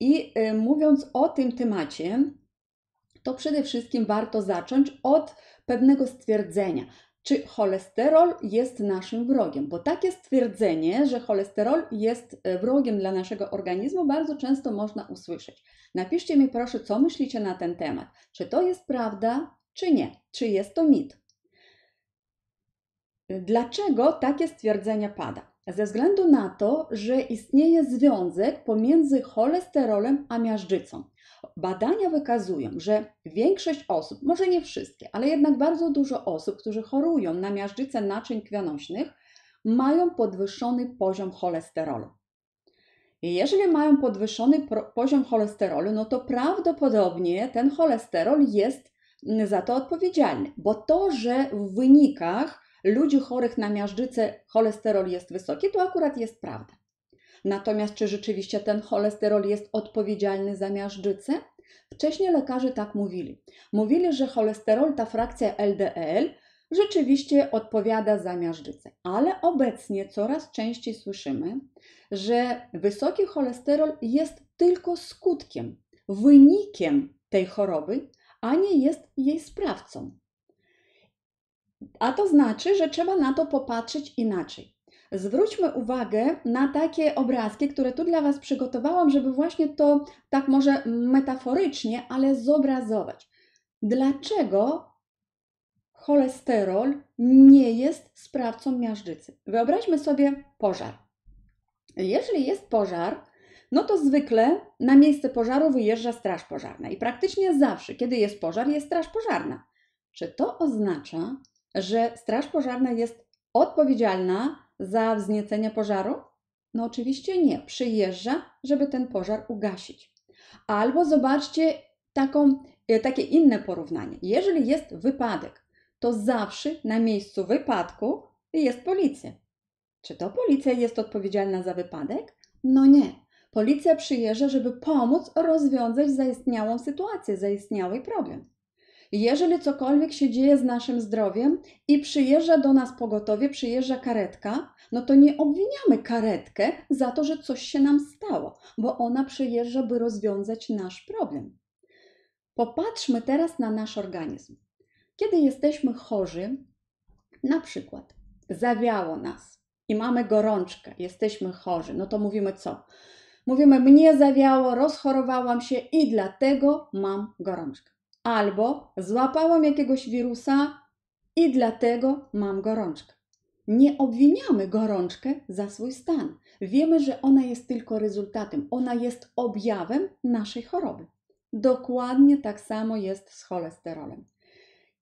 I y, mówiąc o tym temacie, to przede wszystkim warto zacząć od pewnego stwierdzenia. Czy cholesterol jest naszym wrogiem? Bo takie stwierdzenie, że cholesterol jest y, wrogiem dla naszego organizmu, bardzo często można usłyszeć. Napiszcie mi proszę, co myślicie na ten temat. Czy to jest prawda, czy nie? Czy jest to mit? Y, dlaczego takie stwierdzenie pada? ze względu na to, że istnieje związek pomiędzy cholesterolem a miażdżycą. Badania wykazują, że większość osób, może nie wszystkie, ale jednak bardzo dużo osób, którzy chorują na miażdżycę naczyń krwionośnych, mają podwyższony poziom cholesterolu. jeżeli mają podwyższony poziom cholesterolu, no to prawdopodobnie ten cholesterol jest za to odpowiedzialny, bo to, że w wynikach ludzi chorych na miażdżycę cholesterol jest wysoki, to akurat jest prawda. Natomiast czy rzeczywiście ten cholesterol jest odpowiedzialny za miażdżycę? Wcześniej lekarze tak mówili. Mówili, że cholesterol, ta frakcja LDL, e rzeczywiście odpowiada za miażdżycę. Ale obecnie coraz częściej słyszymy, że wysoki cholesterol jest tylko skutkiem, wynikiem tej choroby, a nie jest jej sprawcą. A to znaczy, że trzeba na to popatrzeć inaczej. Zwróćmy uwagę na takie obrazki, które tu dla Was przygotowałam, żeby właśnie to tak może metaforycznie, ale zobrazować. Dlaczego cholesterol nie jest sprawcą miażdżycy? Wyobraźmy sobie pożar. Jeżeli jest pożar, no to zwykle na miejsce pożaru wyjeżdża straż pożarna i praktycznie zawsze, kiedy jest pożar, jest straż pożarna. Czy to oznacza, że Straż Pożarna jest odpowiedzialna za wzniecenie pożaru? No oczywiście nie. Przyjeżdża, żeby ten pożar ugasić. Albo zobaczcie taką, e, takie inne porównanie. Jeżeli jest wypadek, to zawsze na miejscu wypadku jest policja. Czy to policja jest odpowiedzialna za wypadek? No nie. Policja przyjeżdża, żeby pomóc rozwiązać zaistniałą sytuację, zaistniały problem. Jeżeli cokolwiek się dzieje z naszym zdrowiem i przyjeżdża do nas pogotowie, przyjeżdża karetka, no to nie obwiniamy karetkę za to, że coś się nam stało, bo ona przyjeżdża, by rozwiązać nasz problem. Popatrzmy teraz na nasz organizm. Kiedy jesteśmy chorzy, na przykład zawiało nas i mamy gorączkę, jesteśmy chorzy, no to mówimy co? Mówimy, mnie zawiało, rozchorowałam się i dlatego mam gorączkę albo złapałam jakiegoś wirusa i dlatego mam gorączkę. Nie obwiniamy gorączkę za swój stan. Wiemy, że ona jest tylko rezultatem, ona jest objawem naszej choroby. Dokładnie tak samo jest z cholesterolem.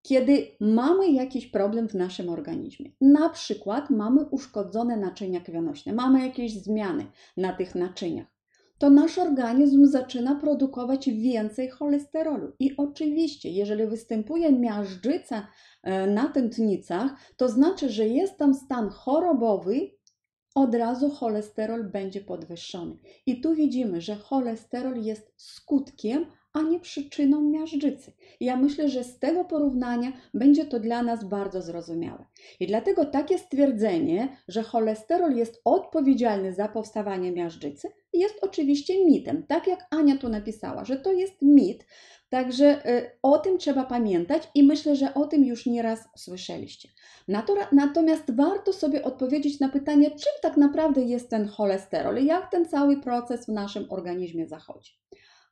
Kiedy mamy jakiś problem w naszym organizmie, na przykład mamy uszkodzone naczynia krwionośne, mamy jakieś zmiany na tych naczyniach, to nasz organizm zaczyna produkować więcej cholesterolu. I oczywiście, jeżeli występuje miażdżyca e, na tętnicach, to znaczy, że jest tam stan chorobowy, od razu cholesterol będzie podwyższony. I tu widzimy, że cholesterol jest skutkiem a nie przyczyną miażdżycy. ja myślę, że z tego porównania będzie to dla nas bardzo zrozumiałe. I dlatego takie stwierdzenie, że cholesterol jest odpowiedzialny za powstawanie miażdżycy, jest oczywiście mitem. Tak jak Ania tu napisała, że to jest mit, Także y, o tym trzeba pamiętać i myślę, że o tym już nieraz słyszeliście. Natomiast warto sobie odpowiedzieć na pytanie, czym tak naprawdę jest ten cholesterol, i jak ten cały proces w naszym organizmie zachodzi.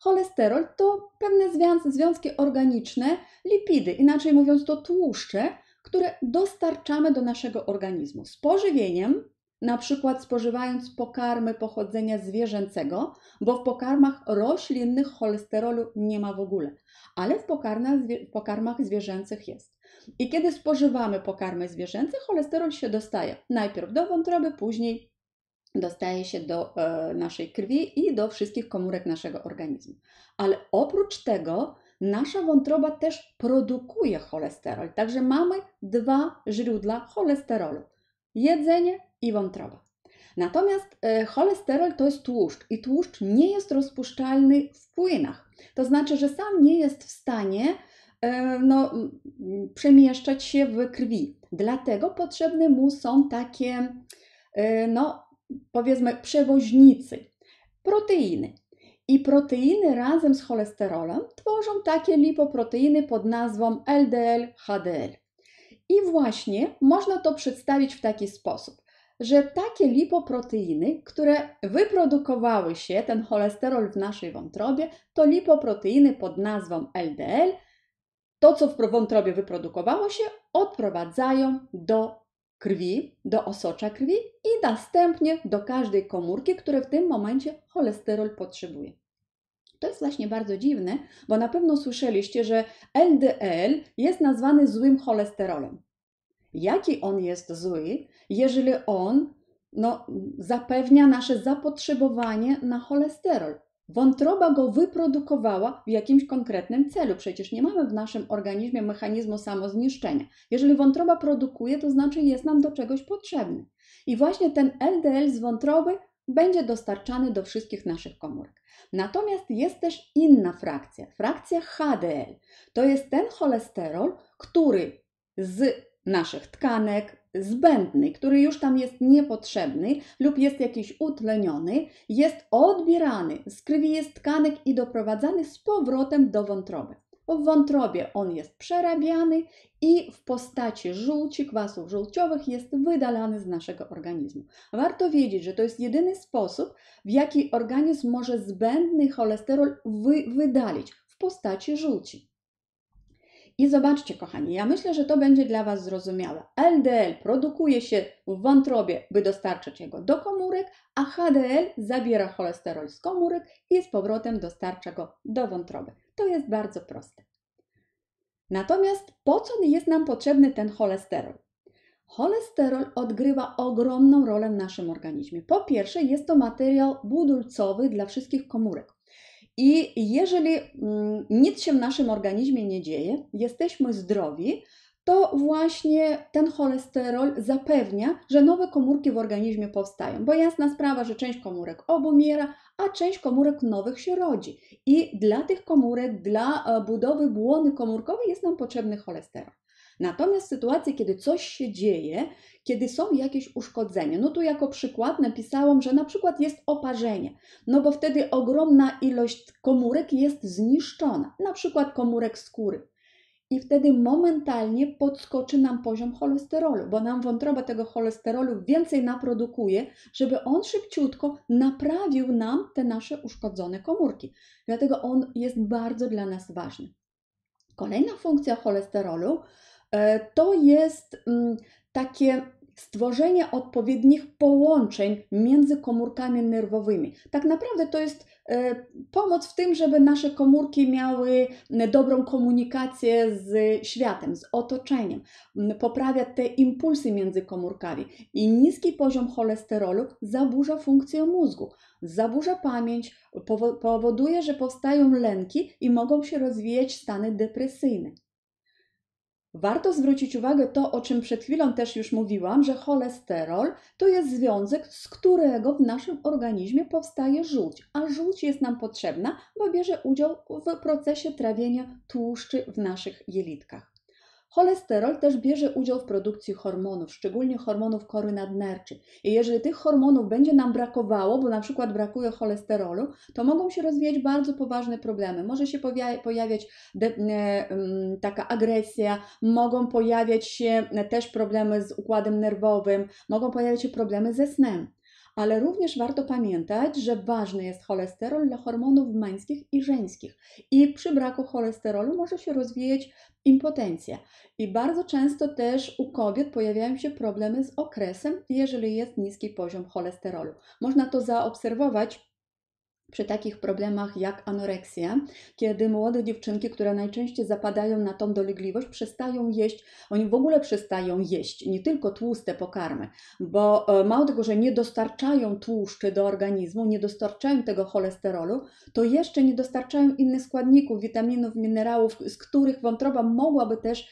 Cholesterol to pewne związki organiczne, lipidy, inaczej mówiąc to tłuszcze, które dostarczamy do naszego organizmu. Z pożywieniem, na przykład spożywając pokarmy pochodzenia zwierzęcego, bo w pokarmach roślinnych cholesterolu nie ma w ogóle, ale w pokarmach, w pokarmach zwierzęcych jest. I kiedy spożywamy pokarmy zwierzęce, cholesterol się dostaje najpierw do wątroby, później dostaje się do e, naszej krwi i do wszystkich komórek naszego organizmu. Ale oprócz tego nasza wątroba też produkuje cholesterol. Także mamy dwa źródła cholesterolu: jedzenie i wątroba. Natomiast e, cholesterol to jest tłuszcz i tłuszcz nie jest rozpuszczalny w płynach. To znaczy, że sam nie jest w stanie e, no, mm, przemieszczać się w krwi. Dlatego potrzebne mu są takie e, no, powiedzmy przewoźnicy proteiny. I proteiny razem z cholesterolem tworzą takie lipoproteiny pod nazwą LDL-HDL. I właśnie można to przedstawić w taki sposób, że takie lipoproteiny, które wyprodukowały się, ten cholesterol w naszej wątrobie, to lipoproteiny pod nazwą LDL, to co w wątrobie wyprodukowało się, odprowadzają do krwi, do osocza krwi i następnie do każdej komórki, które w tym momencie cholesterol potrzebuje. To jest właśnie bardzo dziwne, bo na pewno słyszeliście, że LDL jest nazwany złym cholesterolem. Jaki on jest zły, jeżeli on no, zapewnia nasze zapotrzebowanie na cholesterol? Wątroba go wyprodukowała w jakimś konkretnym celu. Przecież nie mamy w naszym organizmie mechanizmu samozniszczenia. Jeżeli wątroba produkuje, to znaczy jest nam do czegoś potrzebny. I właśnie ten LDL z wątroby będzie dostarczany do wszystkich naszych komórek. Natomiast jest też inna frakcja, frakcja HDL. To jest ten cholesterol, który z naszych tkanek, zbędny, który już tam jest niepotrzebny lub jest jakiś utleniony, jest odbierany z krwi jest tkanek i doprowadzany z powrotem do wątroby. w wątrobie on jest przerabiany i w postaci żółci, kwasów żółciowych jest wydalany z naszego organizmu. Warto wiedzieć, że to jest jedyny sposób, w jaki organizm może zbędny cholesterol wy wydalić w postaci żółci. I zobaczcie, kochani, ja myślę, że to będzie dla Was zrozumiałe. LDL produkuje się w wątrobie, by dostarczyć jego do komórek, a HDL zabiera cholesterol z komórek i z powrotem dostarcza go do wątroby. To jest bardzo proste. Natomiast po co jest nam potrzebny ten cholesterol? Cholesterol odgrywa ogromną rolę w naszym organizmie. Po pierwsze, jest to materiał budulcowy dla wszystkich komórek. I jeżeli mm, nic się w naszym organizmie nie dzieje, jesteśmy zdrowi, to właśnie ten cholesterol zapewnia, że nowe komórki w organizmie powstają. Bo jasna sprawa, że część komórek obumiera, a część komórek nowych się rodzi. I dla tych komórek, dla e, budowy błony komórkowej jest nam potrzebny cholesterol. Natomiast sytuacje, kiedy coś się dzieje, kiedy są jakieś uszkodzenia, no tu jako przykład napisałam, że na przykład jest oparzenie, no bo wtedy ogromna ilość komórek jest zniszczona, na przykład komórek skóry, i wtedy momentalnie podskoczy nam poziom cholesterolu, bo nam wątroba tego cholesterolu więcej naprodukuje, żeby on szybciutko naprawił nam te nasze uszkodzone komórki. Dlatego on jest bardzo dla nas ważny. Kolejna funkcja cholesterolu E, to jest mm, takie stworzenie odpowiednich połączeń między komórkami nerwowymi. Tak naprawdę to jest e, pomoc w tym, żeby nasze komórki miały dobrą komunikację z światem, z otoczeniem. Poprawia te impulsy między komórkami i niski poziom cholesterolu zaburza funkcję mózgu, zaburza pamięć, powoduje, że powstają lęki i mogą się rozwijać stany depresyjne. Warto zwrócić uwagę to, o czym przed chwilą też już mówiłam, że cholesterol to jest związek, z którego w naszym organizmie powstaje żółć, a żółć jest nam potrzebna, bo bierze udział w procesie trawienia tłuszczy w naszych jelitkach. Cholesterol też bierze udział w produkcji hormonów, szczególnie hormonów kory nadnerczej. I jeżeli tych hormonów będzie nam brakowało, bo na przykład brakuje cholesterolu, to mogą się rozwijać bardzo poważne problemy. Może się pojawiać e, taka agresja, mogą pojawiać się też problemy z układem nerwowym, mogą pojawiać się problemy ze snem. Ale również warto pamiętać, że ważny jest cholesterol dla hormonów męskich i żeńskich. I przy braku cholesterolu może się rozwijać impotencja. I bardzo często też u kobiet pojawiają się problemy z okresem, jeżeli jest niski poziom cholesterolu. Można to zaobserwować przy takich problemach jak anoreksja, kiedy młode dziewczynki, które najczęściej zapadają na tą dolegliwość, przestają jeść, oni w ogóle przestają jeść, nie tylko tłuste pokarmy, bo e, mało tego, że nie dostarczają tłuszczy do organizmu, nie dostarczają tego cholesterolu, to jeszcze nie dostarczają innych składników, witaminów, minerałów, z których wątroba mogłaby też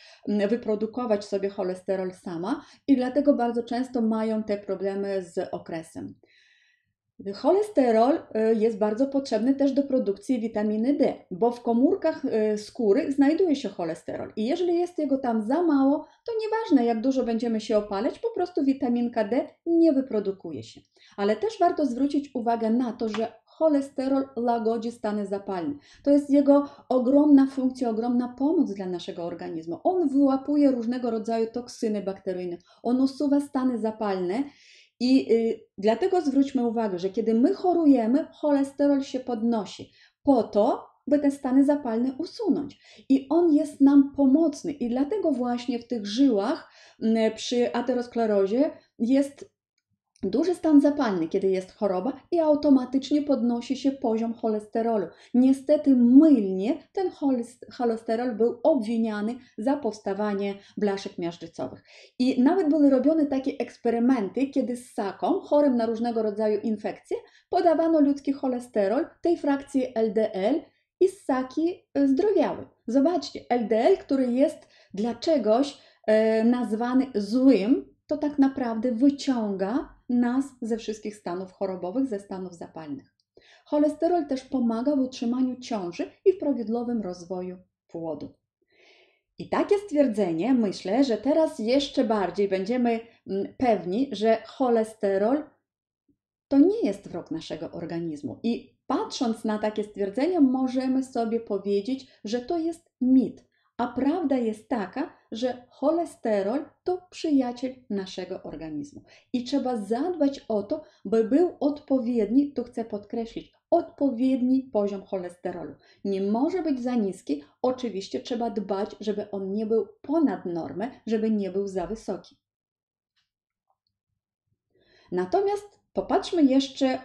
wyprodukować sobie cholesterol sama i dlatego bardzo często mają te problemy z okresem. Cholesterol y, jest bardzo potrzebny też do produkcji witaminy D, bo w komórkach y, skóry znajduje się cholesterol i jeżeli jest jego tam za mało, to nieważne jak dużo będziemy się opalać, po prostu witaminka D nie wyprodukuje się. Ale też warto zwrócić uwagę na to, że cholesterol łagodzi stany zapalne. To jest jego ogromna funkcja, ogromna pomoc dla naszego organizmu. On wyłapuje różnego rodzaju toksyny bakteryjne, on usuwa stany zapalne i y, dlatego zwróćmy uwagę, że kiedy my chorujemy, cholesterol się podnosi po to, by te stany zapalne usunąć. I on jest nam pomocny. I dlatego właśnie w tych żyłach przy aterosklerozie jest Duży stan zapalny, kiedy jest choroba i automatycznie podnosi się poziom cholesterolu. Niestety mylnie ten cholesterol był obwiniany za powstawanie blaszek miażdżycowych. I nawet były robione takie eksperymenty, kiedy ssakom chorym na różnego rodzaju infekcje podawano ludzki cholesterol tej frakcji LDL i ssaki e, zdrowiały. Zobaczcie, LDL, który jest dla czegoś e, nazwany złym, to tak naprawdę wyciąga nas ze wszystkich stanów chorobowych, ze stanów zapalnych. Cholesterol też pomaga w utrzymaniu ciąży i w prawidłowym rozwoju płodu. I takie stwierdzenie myślę, że teraz jeszcze bardziej będziemy mm, pewni, że cholesterol to nie jest wrog naszego organizmu. I patrząc na takie stwierdzenie, możemy sobie powiedzieć, że to jest mit, a prawda jest taka, że cholesterol to przyjaciel naszego organizmu i trzeba zadbać o to, by był odpowiedni, tu chcę podkreślić, odpowiedni poziom cholesterolu. Nie może być za niski, oczywiście trzeba dbać, żeby on nie był ponad normę, żeby nie był za wysoki. Natomiast popatrzmy jeszcze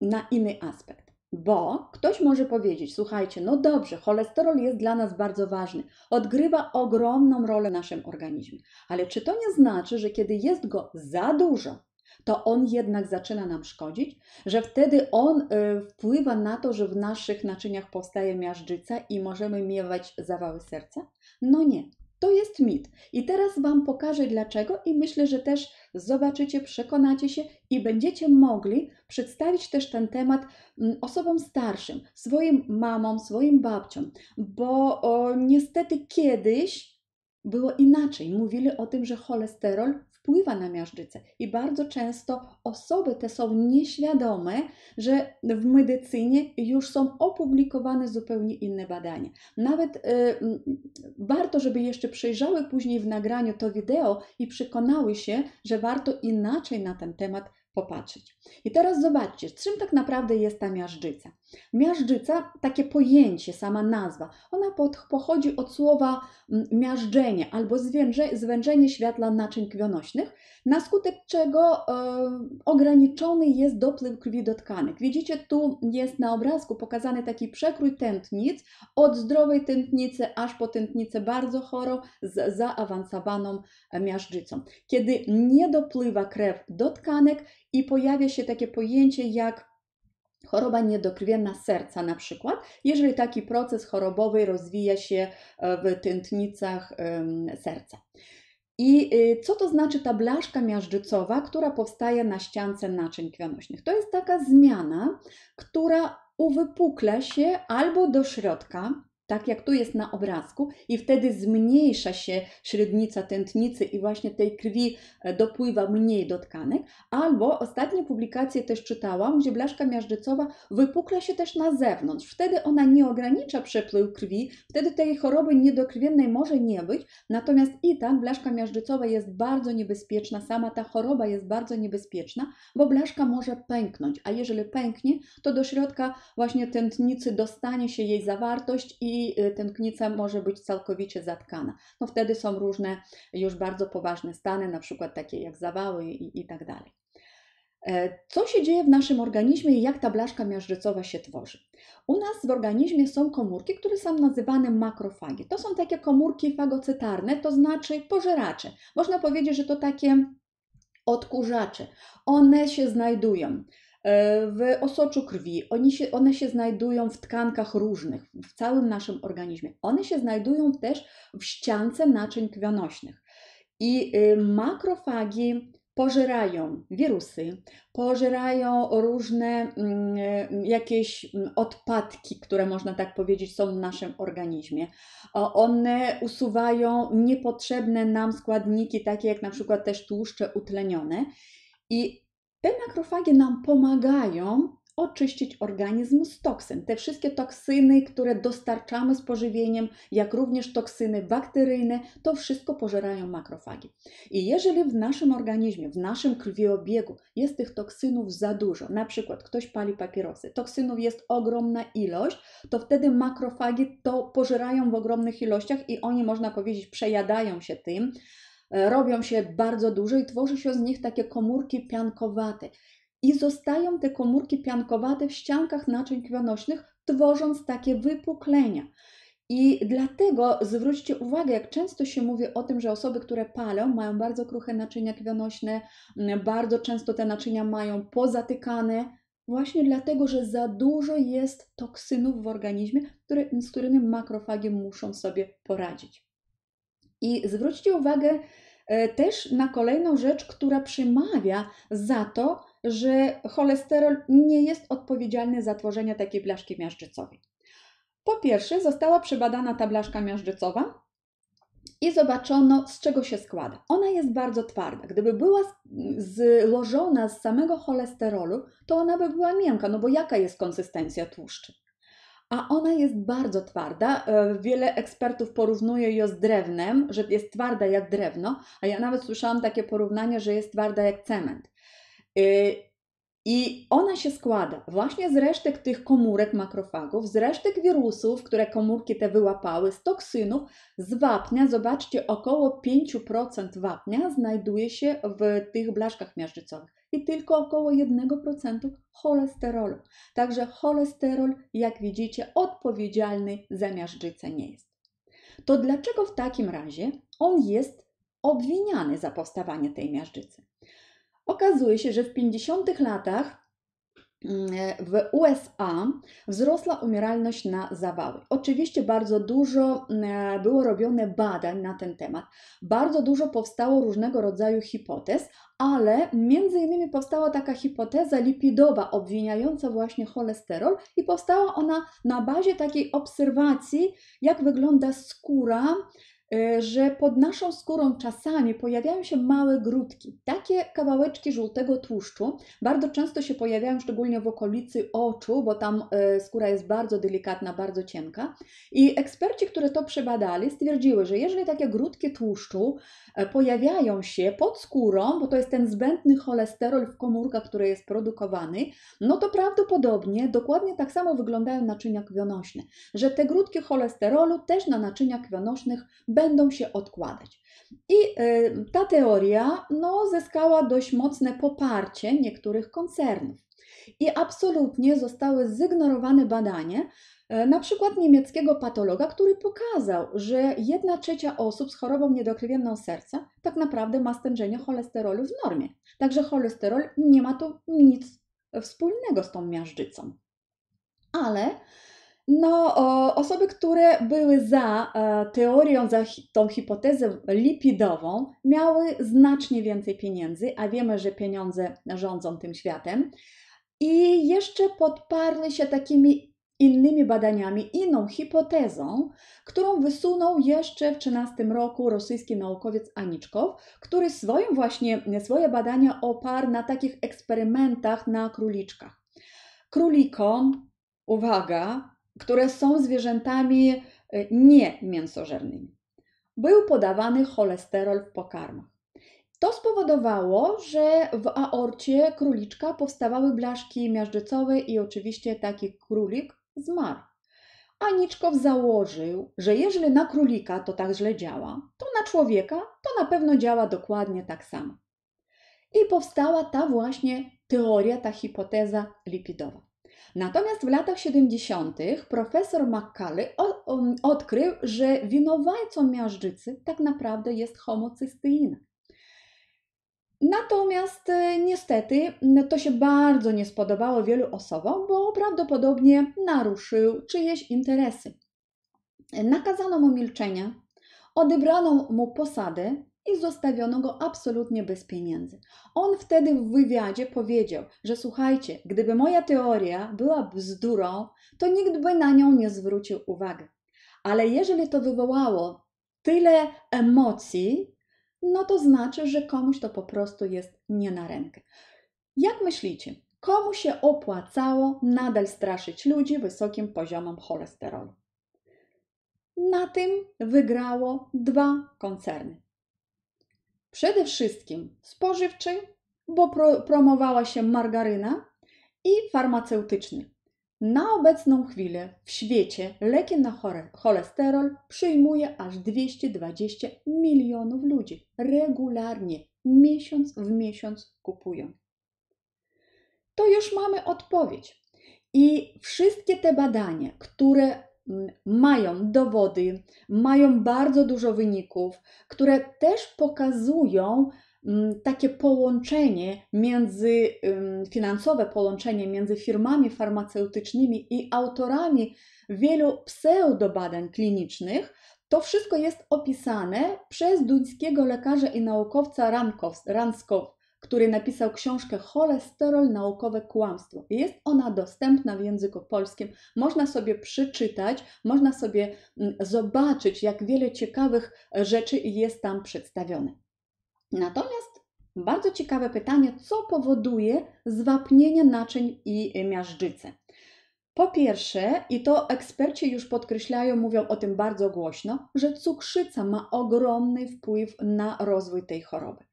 na inny aspekt. Bo ktoś może powiedzieć: Słuchajcie, no dobrze, cholesterol jest dla nas bardzo ważny, odgrywa ogromną rolę w naszym organizmie, ale czy to nie znaczy, że kiedy jest go za dużo, to on jednak zaczyna nam szkodzić, że wtedy on y, wpływa na to, że w naszych naczyniach powstaje miażdżyca i możemy miewać zawały serca? No nie. To jest mit. I teraz Wam pokażę dlaczego i myślę, że też zobaczycie, przekonacie się i będziecie mogli przedstawić też ten temat mm, osobom starszym, swoim mamom, swoim babciom, bo o, niestety kiedyś było inaczej. Mówili o tym, że cholesterol wpływa na miażdżycę. I bardzo często osoby te są nieświadome, że w medycynie już są opublikowane zupełnie inne badania. Nawet y, warto, żeby jeszcze przejrzały później w nagraniu to wideo i przekonały się, że warto inaczej na ten temat popatrzeć. I teraz zobaczcie, czym tak naprawdę jest ta miażdżyca. Miażdżyca, takie pojęcie, sama nazwa, ona pod, pochodzi od słowa mm, miażdżenie albo zwęże, zwężenie światła naczyń krwionośnych, na skutek czego e, ograniczony jest dopływ krwi do tkanek. Widzicie, tu jest na obrazku pokazany taki przekrój tętnic, od zdrowej tętnicy aż po tętnicę bardzo chorą z zaawansowaną e, miażdżycą. Kiedy nie dopływa krew do tkanek, i pojawia się takie pojęcie jak choroba niedokrwienna serca na przykład, jeżeli taki proces chorobowy rozwija się e, w tętnicach serca. I y, co to znaczy ta blaszka miażdżycowa, która powstaje na ściance naczyń krwionośnych? To jest taka zmiana, która uwypukla się albo do środka, tak jak tu jest na obrazku, i wtedy zmniejsza się średnica tętnicy i właśnie tej krwi e, dopływa mniej do tkanek. Albo ostatnie publikacje też czytałam, gdzie blaszka miażdżycowa wypukla się też na zewnątrz. Wtedy ona nie ogranicza przepływu krwi, wtedy tej choroby niedokrwiennej może nie być, natomiast i tak blaszka miażdżycowa jest bardzo niebezpieczna, sama ta choroba jest bardzo niebezpieczna, bo blaszka może pęknąć, a jeżeli pęknie, to do środka właśnie tętnicy dostanie się jej zawartość i i y, tętnica może być całkowicie zatkana. No wtedy są różne już bardzo poważne stany, na przykład takie jak zawały i, i tak dalej. E, co się dzieje w naszym organizmie i jak ta blaszka miażdżycowa się tworzy? U nas w organizmie są komórki, które są nazywane makrofagi. To są takie komórki fagocytarne, to znaczy pożeracze. Można powiedzieć, że to takie odkurzacze. One się znajdują E, w osoczu krwi, Oni się, one się znajdują w tkankach różnych, w całym naszym organizmie. One się znajdują też w ściance naczyń krwionośnych. I y, makrofagi pożerają wirusy, pożerają różne mm, y, jakieś mm, odpadki, które można tak powiedzieć są w naszym organizmie. One usuwają niepotrzebne nam składniki, takie jak na przykład też tłuszcze utlenione. I te makrofagi nam pomagają oczyścić organizm z toksyn. Te wszystkie toksyny, które dostarczamy z pożywieniem, jak również toksyny bakteryjne, to wszystko pożerają makrofagi. I jeżeli w naszym organizmie, w naszym krwiobiegu jest tych toksynów za dużo, na przykład ktoś pali papierosy, toksynów jest ogromna ilość, to wtedy makrofagi to pożerają w ogromnych ilościach i oni, można powiedzieć, przejadają się tym, E, robią się bardzo duże i tworzy się z nich takie komórki piankowate. I zostają te komórki piankowate w ściankach naczyń krwionośnych, tworząc takie wypuklenia. I dlatego zwróćcie uwagę, jak często się mówi o tym, że osoby, które palą, mają bardzo kruche naczynia krwionośne, bardzo często te naczynia mają pozatykane, właśnie dlatego, że za dużo jest toksynów w organizmie, które, z którymi makrofagi muszą sobie poradzić. I zwróćcie uwagę e, też na kolejną rzecz, która przemawia za to, że cholesterol nie jest odpowiedzialny za tworzenie takiej blaszki miażdżycowej. Po pierwsze, została przebadana ta blaszka miażdżycowa i zobaczono, z czego się składa. Ona jest bardzo twarda. Gdyby była złożona z samego cholesterolu, to ona by była miękka, no bo jaka jest konsystencja tłuszczy? a ona jest bardzo twarda. E, wiele ekspertów porównuje ją z drewnem, że jest twarda jak drewno, a ja nawet słyszałam takie porównanie, że jest twarda jak cement. E, I ona się składa właśnie z resztek tych komórek makrofagów, z resztek wirusów, które komórki te wyłapały, z toksynów, z wapnia. Zobaczcie, około 5% wapnia znajduje się w tych blaszkach miażdżycowych i tylko około 1% cholesterolu. Także cholesterol, jak widzicie, odpowiedzialny za miażdżycę nie jest. To dlaczego w takim razie on jest obwiniany za powstawanie tej miażdżycy? Okazuje się, że w 50 latach Mm, w USA wzrosła umieralność na zawały. Oczywiście bardzo dużo mm, e, było robione badań na ten temat, bardzo dużo powstało różnego rodzaju hipotez, ale między innymi powstała taka hipoteza lipidowa obwiniająca właśnie cholesterol i powstała ona na bazie takiej obserwacji, jak wygląda skóra E, że pod naszą skórą czasami pojawiają się małe grudki. Takie kawałeczki żółtego tłuszczu bardzo często się pojawiają, szczególnie w okolicy oczu, bo tam e, skóra jest bardzo delikatna, bardzo cienka. I eksperci, które to przebadali, stwierdziły, że jeżeli takie grudki tłuszczu e, pojawiają się pod skórą, bo to jest ten zbędny cholesterol w komórkach, który jest produkowany, no to prawdopodobnie dokładnie tak samo wyglądają naczynia krwionośne, że te grudki cholesterolu też na naczyniach krwionośnych będą będą się odkładać. I y, ta teoria no, zyskała dość mocne poparcie niektórych koncernów. I absolutnie zostały zignorowane badanie, y, na przykład niemieckiego patologa, który pokazał, że jedna trzecia osób z chorobą niedokrwienną serca tak naprawdę ma stężenie cholesterolu w normie. Także cholesterol nie ma tu nic wspólnego z tą miażdżycą. Ale no, osoby, które były za e, teorią, za tą hipotezę lipidową, miały znacznie więcej pieniędzy, a wiemy, że pieniądze rządzą tym światem. I jeszcze podparli się takimi innymi badaniami, inną hipotezą, którą wysunął jeszcze w 13 roku rosyjski naukowiec Aniczkow, który swoją właśnie, swoje badania oparł na takich eksperymentach na króliczkach. Królikom, uwaga, które są zwierzętami e, nie mięsożernymi. Był podawany cholesterol w pokarmach. To spowodowało, że w aorcie króliczka powstawały blaszki miażdżycowe i oczywiście taki królik zmarł. Aniczkow założył, że jeżeli na królika to tak źle działa, to na człowieka to na pewno działa dokładnie tak samo. I powstała ta właśnie teoria, ta hipoteza lipidowa. Natomiast w latach 70. profesor McCully odkrył, że winowajcą miażdżycy tak naprawdę jest homocysteina. Natomiast e, niestety no, to się bardzo nie spodobało wielu osobom, bo prawdopodobnie naruszył czyjeś interesy. Nakazano mu milczenie, odebrano mu posadę i zostawiono go absolutnie bez pieniędzy. On wtedy w wywiadzie powiedział, że słuchajcie, gdyby moja teoria była bzdurą, to nikt by na nią nie zwrócił uwagi. Ale jeżeli to wywołało tyle emocji, no to znaczy, że komuś to po prostu jest nie na rękę. Jak myślicie, komu się opłacało nadal straszyć ludzi wysokim poziomem cholesterolu? Na tym wygrało dwa koncerny przede wszystkim spożywczy, bo pro promowała się margaryna, i farmaceutyczny. Na obecną chwilę w świecie leki na cholesterol przyjmuje aż 220 milionów ludzi regularnie, miesiąc w miesiąc kupują. To już mamy odpowiedź. I wszystkie te badania, które mają dowody, mają bardzo dużo wyników, które też pokazują takie połączenie między, finansowe połączenie między firmami farmaceutycznymi i autorami wielu pseudobadań klinicznych. To wszystko jest opisane przez duńskiego lekarza i naukowca Ranskow, który napisał książkę Cholesterol naukowe kłamstwo. Jest ona dostępna w języku polskim. Można sobie przeczytać, można sobie mm, zobaczyć, jak wiele ciekawych e, rzeczy jest tam przedstawione. Natomiast bardzo ciekawe pytanie, co powoduje zwapnienie naczyń i e, miażdżyce? Po pierwsze, i to eksperci już podkreślają, mówią o tym bardzo głośno, że cukrzyca ma ogromny wpływ na rozwój tej choroby.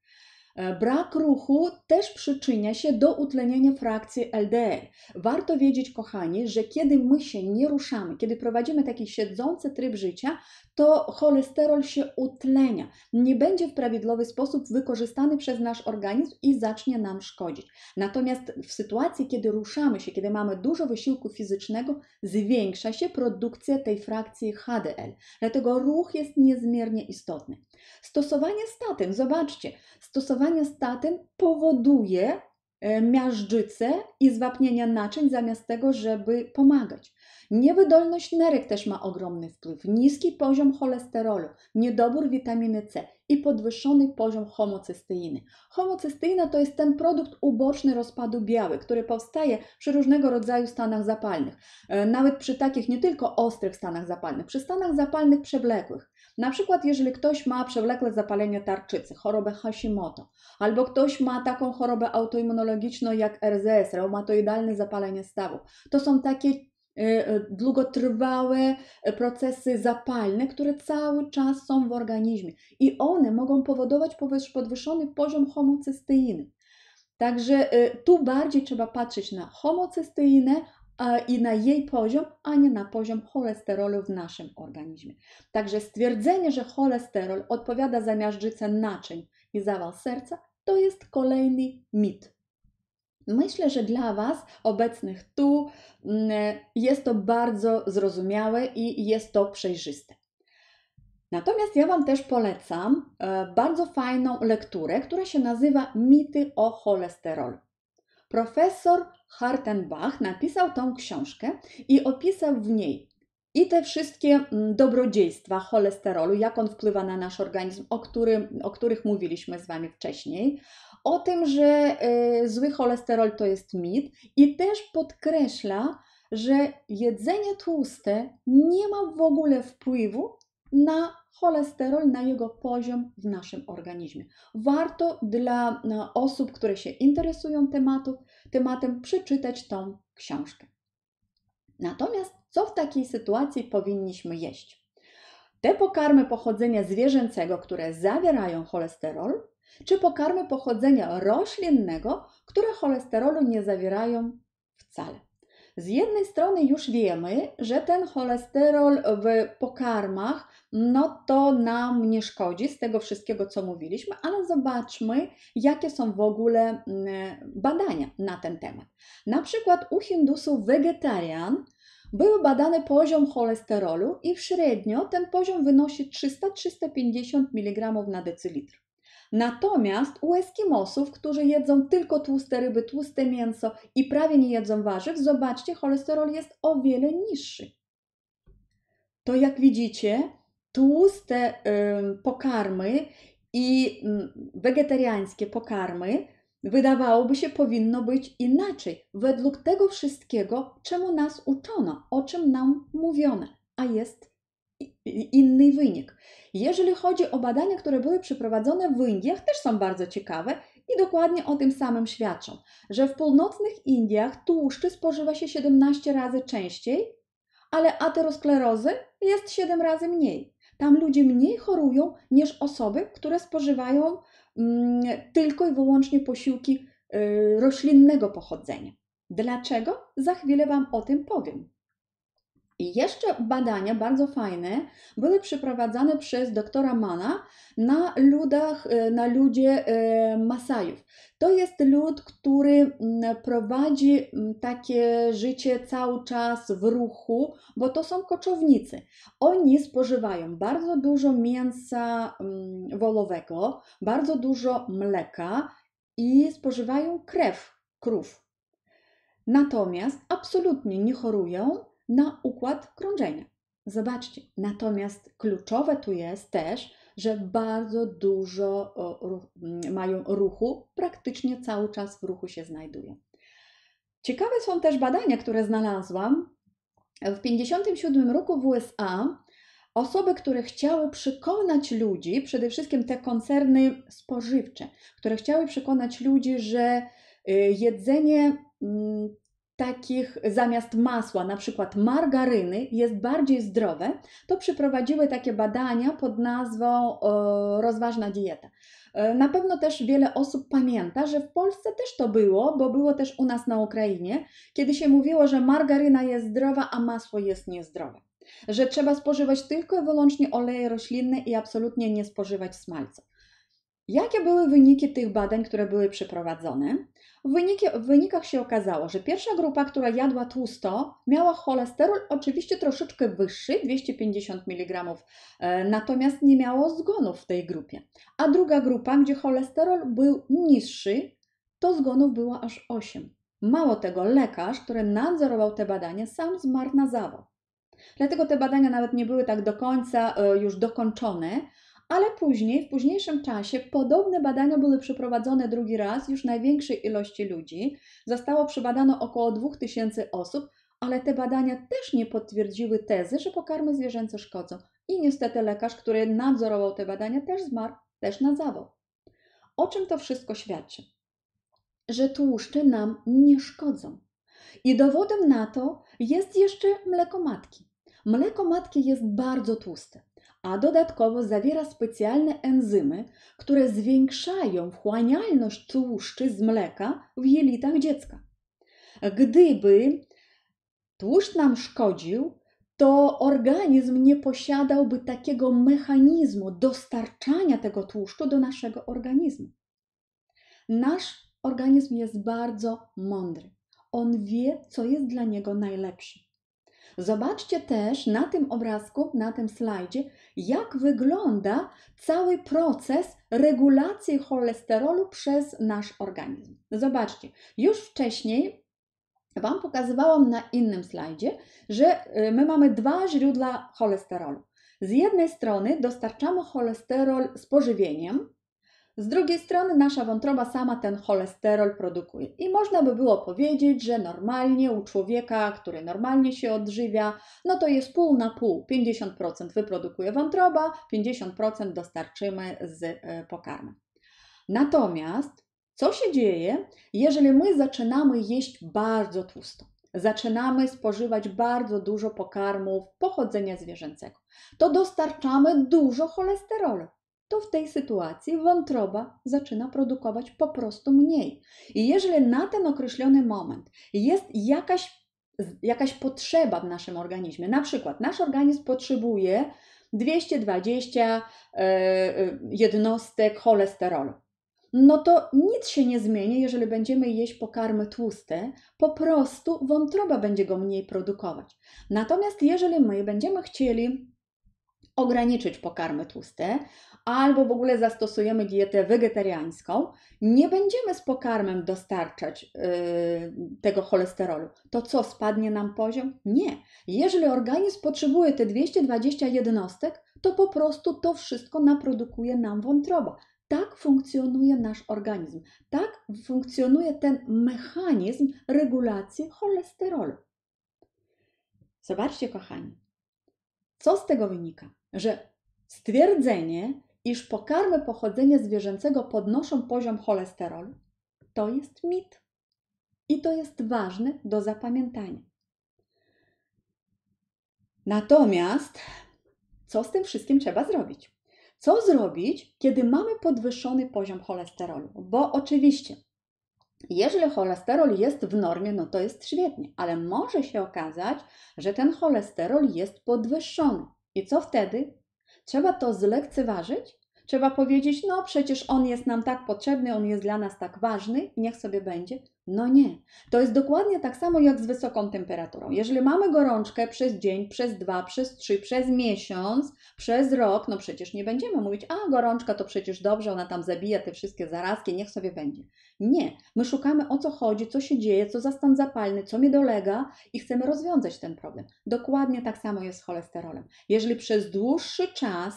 E, brak ruchu też przyczynia się do utlenienia frakcji LDL. Warto wiedzieć, kochani, że kiedy my się nie ruszamy, kiedy prowadzimy taki siedzący tryb życia, to cholesterol się utlenia. Nie będzie w prawidłowy sposób wykorzystany przez nasz organizm i zacznie nam szkodzić. Natomiast w sytuacji, kiedy ruszamy się, kiedy mamy dużo wysiłku fizycznego, zwiększa się produkcja tej frakcji HDL. Dlatego ruch jest niezmiernie istotny. Stosowanie statyn, zobaczcie, stosowanie statyn powoduje e, miażdżyce i zwapnienia naczyń zamiast tego, żeby pomagać. Niewydolność nerek też ma ogromny wpływ. Niski poziom cholesterolu, niedobór witaminy C i podwyższony poziom homocysteiny. Homocysteina to jest ten produkt uboczny rozpadu biały, który powstaje przy różnego rodzaju stanach zapalnych. E, nawet przy takich nie tylko ostrych stanach zapalnych, przy stanach zapalnych przewlekłych. Na przykład, jeżeli ktoś ma przewlekłe zapalenie tarczycy, chorobę Hashimoto, albo ktoś ma taką chorobę autoimmunologiczną jak RZS, reumatoidalne zapalenie stawów, to są takie y, y, długotrwałe y, procesy zapalne, które cały czas są w organizmie i one mogą powodować podwyższony poziom homocysteiny. Także tu bardziej trzeba patrzeć na homocysteinę, i na jej poziom, a nie na poziom cholesterolu w naszym organizmie. Także stwierdzenie, że cholesterol odpowiada za miażdżycę naczyń i zawał serca, to jest kolejny mit. Myślę, że dla Was obecnych tu mm, jest to bardzo zrozumiałe i jest to przejrzyste. Natomiast ja Wam też polecam e, bardzo fajną lekturę, która się nazywa Mity o cholesterolu. Profesor Hartenbach napisał tą książkę i opisał w niej i te wszystkie mm, dobrodziejstwa cholesterolu, jak on wpływa na nasz organizm, o, o których mówiliśmy z Wami wcześniej, o tym, że e, zły cholesterol to jest mit i też podkreśla, że jedzenie tłuste nie ma w ogóle wpływu na cholesterol na jego poziom w naszym organizmie. Warto dla e, osób, które się interesują tematów, tematem, przeczytać tą książkę. Natomiast co w takiej sytuacji powinniśmy jeść? Te pokarmy pochodzenia zwierzęcego, które zawierają cholesterol, czy pokarmy pochodzenia roślinnego, które cholesterolu nie zawierają wcale. Z jednej strony już wiemy, że ten cholesterol w pokarmach, no to nam nie szkodzi z tego wszystkiego, co mówiliśmy, ale zobaczmy, jakie są w ogóle mm, badania na ten temat. Na przykład u Hindusów wegetarian był badany poziom cholesterolu i średnio ten poziom wynosi 300-350 mg na decylitr. Natomiast u Eskimosów, którzy jedzą tylko tłuste ryby, tłuste mięso i prawie nie jedzą warzyw, zobaczcie, cholesterol jest o wiele niższy. To jak widzicie, tłuste y, pokarmy i y, wegetariańskie pokarmy wydawałoby się powinno być inaczej, według tego wszystkiego, czemu nas uczono, o czym nam mówiono, a jest inny wynik. Jeżeli chodzi o badania, które były przeprowadzone w Indiach, też są bardzo ciekawe i dokładnie o tym samym świadczą, że w północnych Indiach tłuszczy spożywa się 17 razy częściej, ale aterosklerozy jest 7 razy mniej. Tam ludzie mniej chorują niż osoby, które spożywają mm, tylko i wyłącznie posiłki y, roślinnego pochodzenia. Dlaczego? Za chwilę Wam o tym powiem. I jeszcze badania bardzo fajne były przeprowadzane przez doktora Mana na ludach, e, na ludzie e, Masajów. To jest lud, który mm, prowadzi mm, takie życie cały czas w ruchu, bo to są koczownicy. Oni spożywają bardzo dużo mięsa mm, wolowego, bardzo dużo mleka i spożywają krew krów. Natomiast absolutnie nie chorują na układ krążenia. Zobaczcie. Natomiast kluczowe tu jest też, że bardzo dużo mm, mają ruchu, praktycznie cały czas w ruchu się znajdują. Ciekawe są też badania, które znalazłam. W 1957 roku w USA osoby, które chciały przekonać ludzi, przede wszystkim te koncerny spożywcze, które chciały przekonać ludzi, że y, jedzenie mm, takich zamiast masła, na przykład margaryny, jest bardziej zdrowe, to przeprowadziły takie badania pod nazwą e, rozważna dieta. E, na pewno też wiele osób pamięta, że w Polsce też to było, bo było też u nas na Ukrainie, kiedy się mówiło, że margaryna jest zdrowa, a masło jest niezdrowe. Że trzeba spożywać tylko i wyłącznie oleje roślinne i absolutnie nie spożywać smalcu. Jakie były wyniki tych badań, które były przeprowadzone? W, wyniki, w wynikach się okazało, że pierwsza grupa, która jadła tłusto, miała cholesterol oczywiście troszeczkę wyższy, 250 mg, e, natomiast nie miało zgonów w tej grupie. A druga grupa, gdzie cholesterol był niższy, to zgonów było aż 8. Mało tego, lekarz, który nadzorował te badania, sam zmarł na zawo. Dlatego te badania nawet nie były tak do końca e, już dokończone, ale później, w późniejszym czasie, podobne badania były przeprowadzone drugi raz już największej ilości ludzi. Zostało przebadano około 2000 osób, ale te badania też nie potwierdziły tezy, że pokarmy zwierzęce szkodzą. I niestety lekarz, który nadzorował te badania, też zmarł, też na zawał. O czym to wszystko świadczy? Że tłuszcze nam nie szkodzą. I dowodem na to jest jeszcze mleko matki. Mleko matki jest bardzo tłuste a dodatkowo zawiera specjalne enzymy, które zwiększają wchłanialność tłuszczy z mleka w jelitach dziecka. Gdyby tłuszcz nam szkodził, to organizm nie posiadałby takiego mechanizmu dostarczania tego tłuszczu do naszego organizmu. Nasz organizm jest bardzo mądry. On wie, co jest dla niego najlepsze. Zobaczcie też na tym obrazku, na tym slajdzie, jak wygląda cały proces regulacji cholesterolu przez nasz organizm. Zobaczcie, już wcześniej Wam pokazywałam na innym slajdzie, że y, my mamy dwa źródła cholesterolu. Z jednej strony dostarczamy cholesterol z pożywieniem, z drugiej strony nasza wątroba sama ten cholesterol produkuje. I można by było powiedzieć, że normalnie u człowieka, który normalnie się odżywia, no to jest pół na pół. 50% wyprodukuje wątroba, 50% dostarczymy z e, pokarmu. Natomiast co się dzieje, jeżeli my zaczynamy jeść bardzo tłusto? zaczynamy spożywać bardzo dużo pokarmów pochodzenia zwierzęcego, to dostarczamy dużo cholesterolu to w tej sytuacji wątroba zaczyna produkować po prostu mniej. I jeżeli na ten określony moment jest jakaś, jakaś potrzeba w naszym organizmie, na przykład nasz organizm potrzebuje 220 e, e, jednostek cholesterolu, no to nic się nie zmieni, jeżeli będziemy jeść pokarmy tłuste, po prostu wątroba będzie go mniej produkować. Natomiast jeżeli my będziemy chcieli ograniczyć pokarmy tłuste albo w ogóle zastosujemy dietę wegetariańską, nie będziemy z pokarmem dostarczać yy, tego cholesterolu. To co, spadnie nam poziom? Nie. Jeżeli organizm potrzebuje te 220 jednostek, to po prostu to wszystko naprodukuje nam wątroba. Tak funkcjonuje nasz organizm. Tak funkcjonuje ten mechanizm regulacji cholesterolu. Zobaczcie, kochani, co z tego wynika? że stwierdzenie, iż pokarmy pochodzenia zwierzęcego podnoszą poziom cholesterolu, to jest mit. I to jest ważne do zapamiętania. Natomiast co z tym wszystkim trzeba zrobić? Co zrobić, kiedy mamy podwyższony poziom cholesterolu? Bo oczywiście, jeżeli cholesterol jest w normie, no to jest świetnie, ale może się okazać, że ten cholesterol jest podwyższony. I co wtedy? Trzeba to zlekceważyć? Trzeba powiedzieć, no przecież on jest nam tak potrzebny, on jest dla nas tak ważny i niech sobie będzie. No nie. To jest dokładnie tak samo jak z wysoką temperaturą. Jeżeli mamy gorączkę przez dzień, przez dwa, przez trzy, przez miesiąc, przez rok, no przecież nie będziemy mówić, a gorączka to przecież dobrze, ona tam zabija te wszystkie zarazki, niech sobie będzie. Nie. My szukamy o co chodzi, co się dzieje, co za stan zapalny, co mi dolega i chcemy rozwiązać ten problem. Dokładnie tak samo jest z cholesterolem. Jeżeli przez dłuższy czas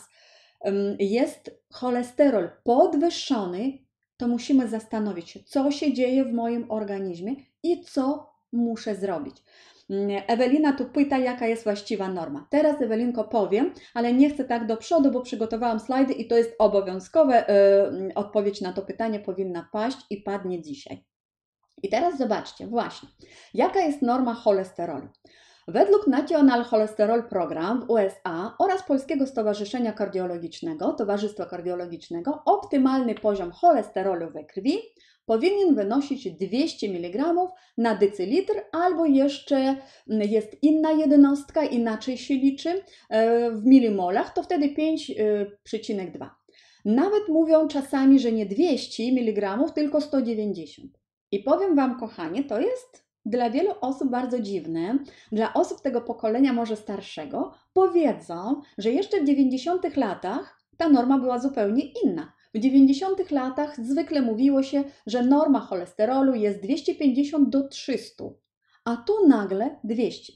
jest cholesterol podwyższony, to musimy zastanowić się, co się dzieje w moim organizmie i co muszę zrobić. Mm, Ewelina tu pyta, jaka jest właściwa norma. Teraz Ewelinko powiem, ale nie chcę tak do przodu, bo przygotowałam slajdy i to jest obowiązkowe. Yy, odpowiedź na to pytanie powinna paść i padnie dzisiaj. I teraz zobaczcie, właśnie, jaka jest norma cholesterolu. Według National Cholesterol Program w USA oraz Polskiego Stowarzyszenia Kardiologicznego, Towarzystwa Kardiologicznego, optymalny poziom cholesterolu we krwi powinien wynosić 200 mg na decylitr, albo jeszcze mm, jest inna jednostka, inaczej się liczy e, w milimolach, to wtedy 5,2. E, Nawet mówią czasami, że nie 200 mg, tylko 190. I powiem Wam, kochanie, to jest dla wielu osób bardzo dziwny, dla osób tego pokolenia może starszego, powiedzą, że jeszcze w 90 latach ta norma była zupełnie inna. W 90 latach zwykle mówiło się, że norma cholesterolu jest 250 do 300, a tu nagle 200.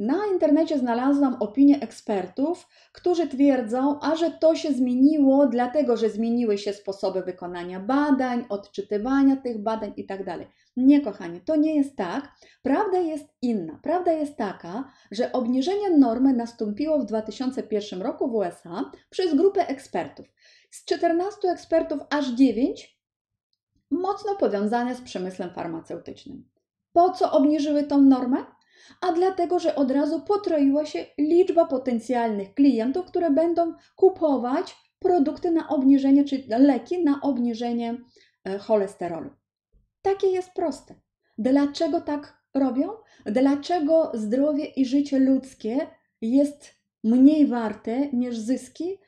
Na internecie znalazłam opinie ekspertów, którzy twierdzą, a że to się zmieniło, dlatego że zmieniły się sposoby wykonania badań, odczytywania tych badań itd. Tak nie, kochani, to nie jest tak. Prawda jest inna. Prawda jest taka, że obniżenie normy nastąpiło w 2001 roku w USA przez grupę ekspertów. Z 14 ekspertów aż 9 mocno powiązane z przemysłem farmaceutycznym. Po co obniżyły tą normę? a dlatego, że od razu potroiła się liczba potencjalnych klientów, które będą kupować produkty na obniżenie, czy leki na obniżenie e, cholesterolu. Takie jest proste. Dlaczego tak robią? Dlaczego zdrowie i życie ludzkie jest mniej warte niż zyski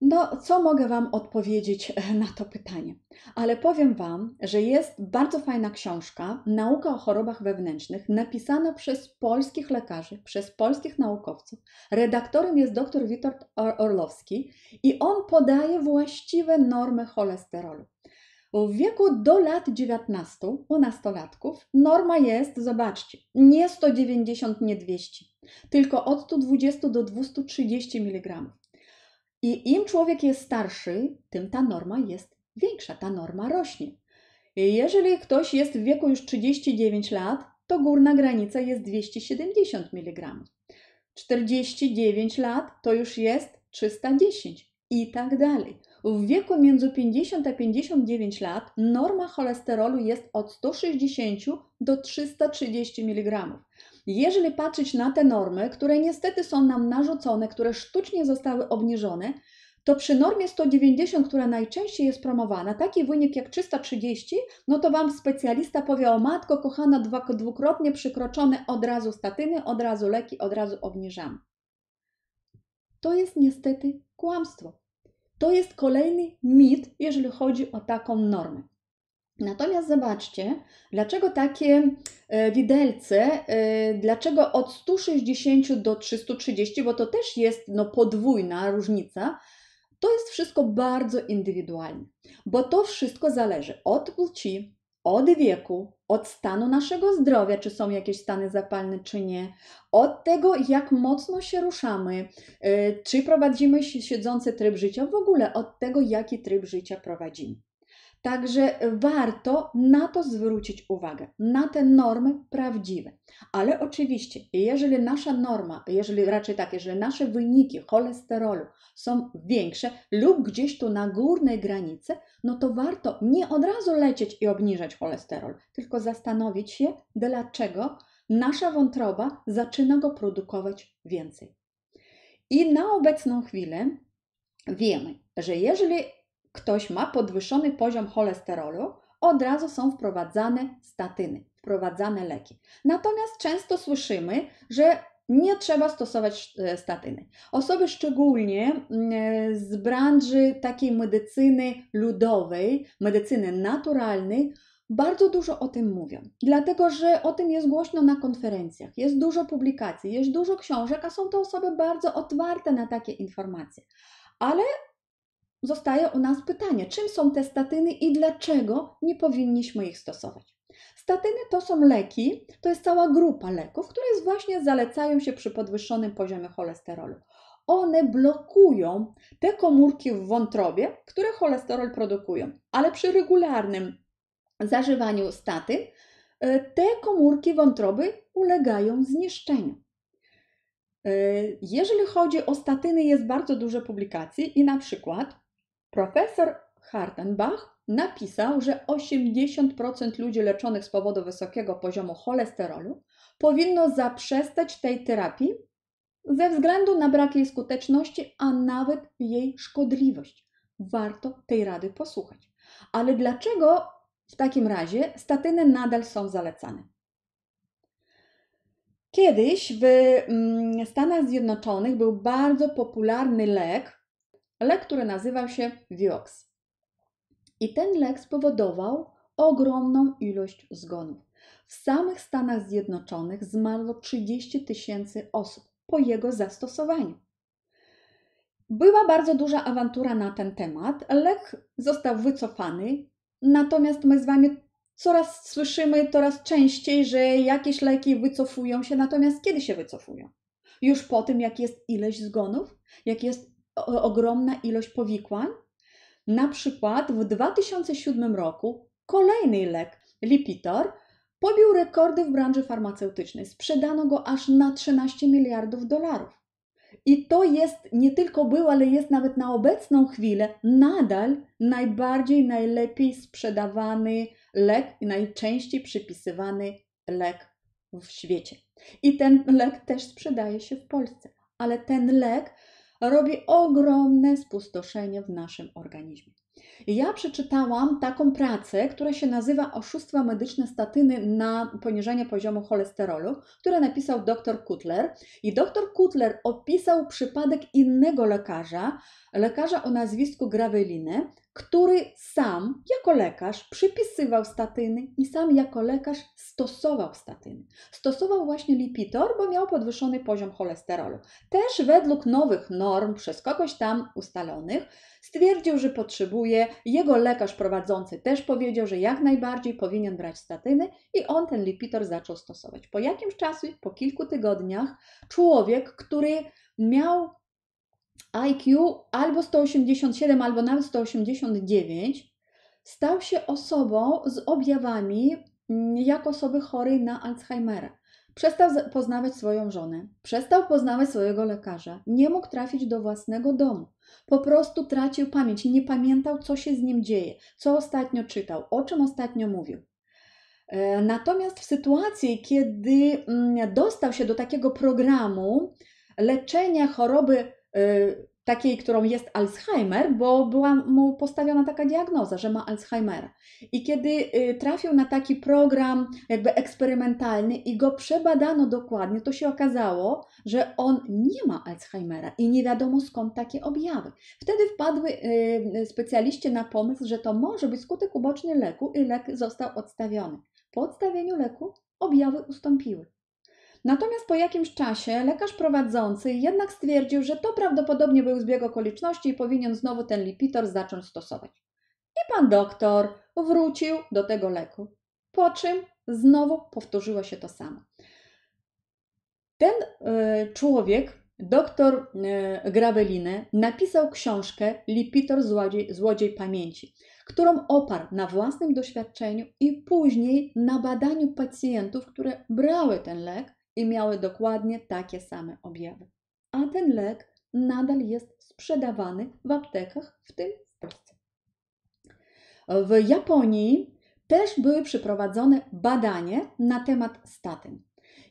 no, co mogę Wam odpowiedzieć e, na to pytanie? Ale powiem Wam, że jest bardzo fajna książka Nauka o chorobach wewnętrznych, napisana przez polskich lekarzy, przez polskich naukowców. Redaktorem jest dr Witold Orlowski i on podaje właściwe normy cholesterolu. W wieku do lat 19 u nastolatków norma jest, zobaczcie, nie 190, nie 200, tylko od 120 do 230 mg. I im człowiek jest starszy, tym ta norma jest większa, ta norma rośnie. I jeżeli ktoś jest w wieku już 39 lat, to górna granica jest 270 mg. 49 lat to już jest 310 i tak dalej. W wieku między 50 a 59 lat norma cholesterolu jest od 160 do 330 mg. Jeżeli patrzeć na te normy, które niestety są nam narzucone, które sztucznie zostały obniżone, to przy normie 190, która najczęściej jest promowana, taki wynik jak 330, no to Wam specjalista powie, o matko kochana, dwa, dwukrotnie przykroczone, od razu statyny, od razu leki, od razu obniżamy. To jest niestety kłamstwo. To jest kolejny mit, jeżeli chodzi o taką normę. Natomiast zobaczcie, dlaczego takie e, widelce, e, dlaczego od 160 do 330, bo to też jest no, podwójna różnica, to jest wszystko bardzo indywidualne, bo to wszystko zależy od płci, od wieku, od stanu naszego zdrowia, czy są jakieś stany zapalne, czy nie, od tego, jak mocno się ruszamy, e, czy prowadzimy siedzący tryb życia, w ogóle od tego, jaki tryb życia prowadzimy. Także warto na to zwrócić uwagę, na te normy prawdziwe. Ale oczywiście, jeżeli nasza norma, jeżeli raczej tak, jeżeli nasze wyniki cholesterolu są większe lub gdzieś tu na górnej granicy, no to warto nie od razu lecieć i obniżać cholesterol, tylko zastanowić się, dlaczego nasza wątroba zaczyna go produkować więcej. I na obecną chwilę wiemy, że jeżeli ktoś ma podwyższony poziom cholesterolu, od razu są wprowadzane statyny, wprowadzane leki. Natomiast często słyszymy, że nie trzeba stosować e, statyny. Osoby szczególnie mm, e, z branży takiej medycyny ludowej, medycyny naturalnej, bardzo dużo o tym mówią, dlatego że o tym jest głośno na konferencjach, jest dużo publikacji, jest dużo książek, a są to osoby bardzo otwarte na takie informacje. Ale zostaje u nas pytanie, czym są te statyny i dlaczego nie powinniśmy ich stosować. Statyny to są leki, to jest cała grupa leków, które właśnie zalecają się przy podwyższonym poziomie cholesterolu. One blokują te komórki w wątrobie, które cholesterol produkują, ale przy regularnym zażywaniu statyn e, te komórki wątroby ulegają zniszczeniu. E, jeżeli chodzi o statyny, jest bardzo dużo publikacji i na przykład Profesor Hartenbach napisał, że 80% ludzi leczonych z powodu wysokiego poziomu cholesterolu powinno zaprzestać tej terapii ze względu na brak jej skuteczności, a nawet jej szkodliwość. Warto tej rady posłuchać. Ale dlaczego w takim razie statyny nadal są zalecane? Kiedyś w mm, Stanach Zjednoczonych był bardzo popularny lek, lek, który nazywał się Vioxx. I ten lek spowodował ogromną ilość zgonów. W samych Stanach Zjednoczonych zmarło 30 tysięcy osób po jego zastosowaniu. Była bardzo duża awantura na ten temat. Lek został wycofany, natomiast my z Wami coraz słyszymy, coraz częściej, że jakieś leki wycofują się, natomiast kiedy się wycofują? Już po tym, jak jest ileś zgonów, jak jest ogromna ilość powikłań. Na przykład w 2007 roku kolejny lek Lipitor pobił rekordy w branży farmaceutycznej. Sprzedano go aż na 13 miliardów dolarów. I to jest nie tylko był, ale jest nawet na obecną chwilę nadal najbardziej, najlepiej sprzedawany lek i najczęściej przypisywany lek w świecie. I ten lek też sprzedaje się w Polsce. Ale ten lek robi ogromne spustoszenie w naszym organizmie. Ja przeczytałam taką pracę, która się nazywa Oszustwa medyczne statyny na poniżenie poziomu cholesterolu, które napisał dr Kutler. I dr Kutler opisał przypadek innego lekarza, lekarza o nazwisku Graveline który sam jako lekarz przypisywał statyny i sam jako lekarz stosował statyny. Stosował właśnie lipitor, bo miał podwyższony poziom cholesterolu. Też według nowych norm przez kogoś tam ustalonych stwierdził, że potrzebuje, jego lekarz prowadzący też powiedział, że jak najbardziej powinien brać statyny i on ten lipitor zaczął stosować. Po jakimś czasie, po kilku tygodniach, człowiek, który miał IQ albo 187, albo nawet 189, stał się osobą z objawami mm, jak osoby chorej na Alzheimera. Przestał poznawać swoją żonę, przestał poznawać swojego lekarza, nie mógł trafić do własnego domu. Po prostu tracił pamięć, nie pamiętał, co się z nim dzieje, co ostatnio czytał, o czym ostatnio mówił. E, natomiast w sytuacji, kiedy mm, dostał się do takiego programu leczenia choroby Y, takiej, którą jest Alzheimer, bo była mu postawiona taka diagnoza, że ma Alzheimera. I kiedy y, trafił na taki program jakby eksperymentalny i go przebadano dokładnie, to się okazało, że on nie ma Alzheimera i nie wiadomo skąd takie objawy. Wtedy wpadły y, specjaliści na pomysł, że to może być skutek uboczny leku i lek został odstawiony. Po odstawieniu leku objawy ustąpiły. Natomiast po jakimś czasie lekarz prowadzący jednak stwierdził, że to prawdopodobnie był zbieg okoliczności i powinien znowu ten lipitor zacząć stosować. I pan doktor wrócił do tego leku. Po czym znowu powtórzyło się to samo. Ten y, człowiek, doktor y, Graveline, napisał książkę Lipitor złodziej, złodziej Pamięci, którą oparł na własnym doświadczeniu i później na badaniu pacjentów, które brały ten lek i miały dokładnie takie same objawy. A ten lek nadal jest sprzedawany w aptekach, w tym w Polsce. W Japonii też były przeprowadzone badania na temat statyn.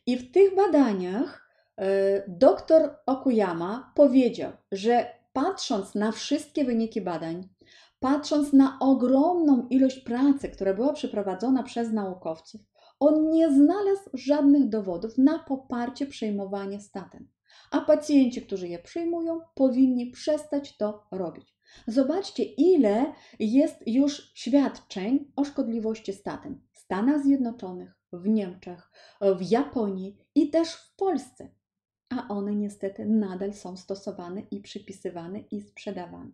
I w tych badaniach e, doktor Okuyama powiedział, że patrząc na wszystkie wyniki badań, patrząc na ogromną ilość pracy, która była przeprowadzona przez naukowców, on nie znalazł żadnych dowodów na poparcie przejmowania staten, a pacjenci, którzy je przyjmują, powinni przestać to robić. Zobaczcie, ile jest już świadczeń o szkodliwości statyn w Stanach Zjednoczonych, w Niemczech, w Japonii i też w Polsce, a one niestety nadal są stosowane i przypisywane i sprzedawane.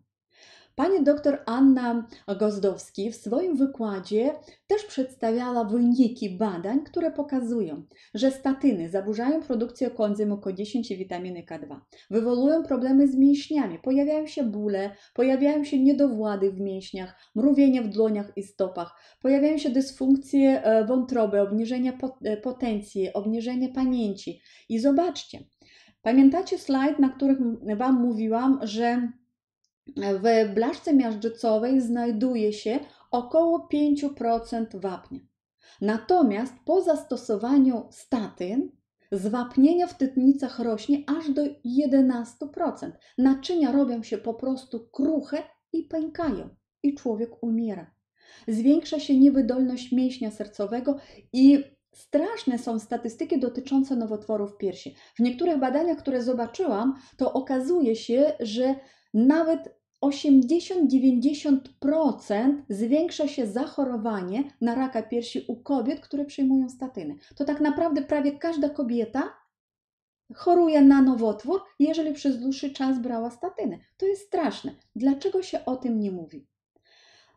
Pani doktor Anna Gozdowski w swoim wykładzie też przedstawiała wyniki badań, które pokazują, że statyny zaburzają produkcję koenzymu Q10 i witaminy K2, wywołują problemy z mięśniami, pojawiają się bóle, pojawiają się niedowłady w mięśniach, mrówienie w dłoniach i stopach, pojawiają się dysfunkcje e, wątroby, obniżenie e, potencji, obniżenie pamięci. I zobaczcie, pamiętacie slajd, na którym Wam mówiłam, że w blaszce miażdżycowej znajduje się około 5% wapnia. Natomiast po zastosowaniu statyn zwapnienia w tytnicach rośnie aż do 11%. Naczynia robią się po prostu kruche i pękają i człowiek umiera. Zwiększa się niewydolność mięśnia sercowego i straszne są statystyki dotyczące nowotworów piersi. W niektórych badaniach, które zobaczyłam, to okazuje się, że nawet 80-90% zwiększa się zachorowanie na raka piersi u kobiet, które przyjmują statyny. To tak naprawdę prawie każda kobieta choruje na nowotwór, jeżeli przez dłuższy czas brała statyny. To jest straszne. Dlaczego się o tym nie mówi?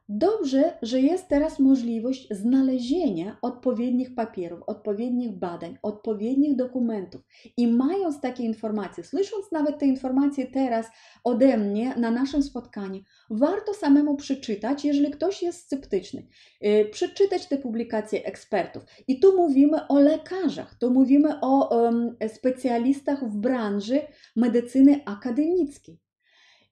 Dobrze, że jest teraz możliwość znalezienia odpowiednich papierów, odpowiednich badań, odpowiednich dokumentów. I mając takie informacje, słysząc nawet te informacje teraz ode mnie na naszym spotkaniu, warto samemu przeczytać, jeżeli ktoś jest sceptyczny, y, przeczytać te publikacje ekspertów. I tu mówimy o lekarzach, tu mówimy o specjalistach w branży medycyny akademickiej.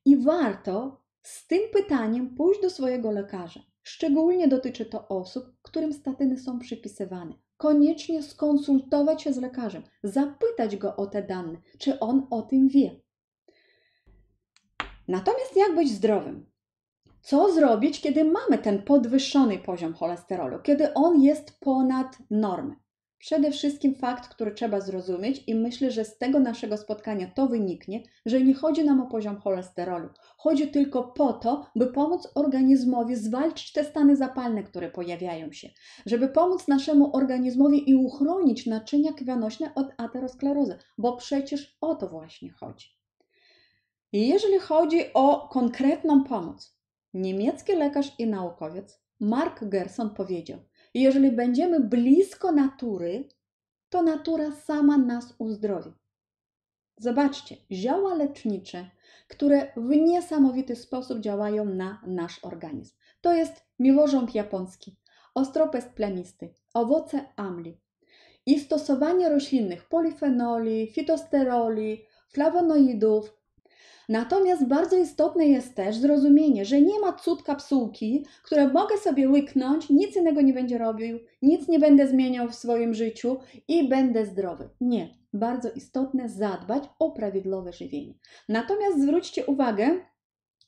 I warto z tym pytaniem pójdź do swojego lekarza. Szczególnie dotyczy to osób, którym statyny są przypisywane. Koniecznie skonsultować się z lekarzem, zapytać go o te dane, czy on o tym wie. Natomiast jak być zdrowym? Co zrobić, kiedy mamy ten podwyższony poziom cholesterolu, kiedy on jest ponad normę? Przede wszystkim fakt, który trzeba zrozumieć, i myślę, że z tego naszego spotkania to wyniknie, że nie chodzi nam o poziom cholesterolu. Chodzi tylko po to, by pomóc organizmowi zwalczyć te stany zapalne, które pojawiają się, żeby pomóc naszemu organizmowi i uchronić naczynia krwionośne od aterosklerozy, bo przecież o to właśnie chodzi. Jeżeli chodzi o konkretną pomoc, niemiecki lekarz i naukowiec Mark Gerson powiedział, i jeżeli będziemy blisko natury, to natura sama nas uzdrowi. Zobaczcie, zioła lecznicze, które w niesamowity sposób działają na nasz organizm. To jest miłożąb japoński, ostropest plemisty, owoce amli. I stosowanie roślinnych polifenoli, fitosteroli, flawonoidów, Natomiast bardzo istotne jest też zrozumienie, że nie ma cudka psułki, które mogę sobie łyknąć, nic innego nie będzie robił, nic nie będę zmieniał w swoim życiu i będę zdrowy. Nie, bardzo istotne zadbać o prawidłowe żywienie. Natomiast zwróćcie uwagę,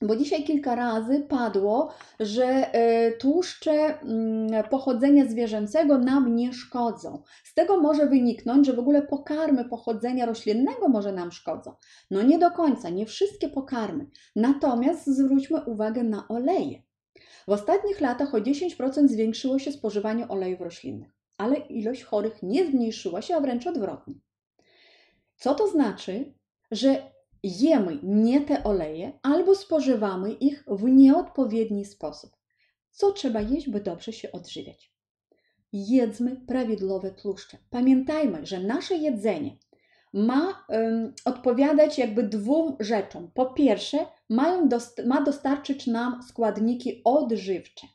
bo dzisiaj kilka razy padło, że e, tłuszcze mm, pochodzenia zwierzęcego nam nie szkodzą. Z tego może wyniknąć, że w ogóle pokarmy pochodzenia roślinnego może nam szkodzą. No nie do końca, nie wszystkie pokarmy. Natomiast zwróćmy uwagę na oleje. W ostatnich latach o 10% zwiększyło się spożywanie olejów roślinnych, ale ilość chorych nie zmniejszyła się, a wręcz odwrotnie. Co to znaczy, że jemy nie te oleje albo spożywamy ich w nieodpowiedni sposób. Co trzeba jeść, by dobrze się odżywiać? Jedzmy prawidłowe tłuszcze. Pamiętajmy, że nasze jedzenie ma odpowiadać jakby dwóm rzeczom. Po pierwsze, mają dost ma dostarczyć nam składniki odżywcze,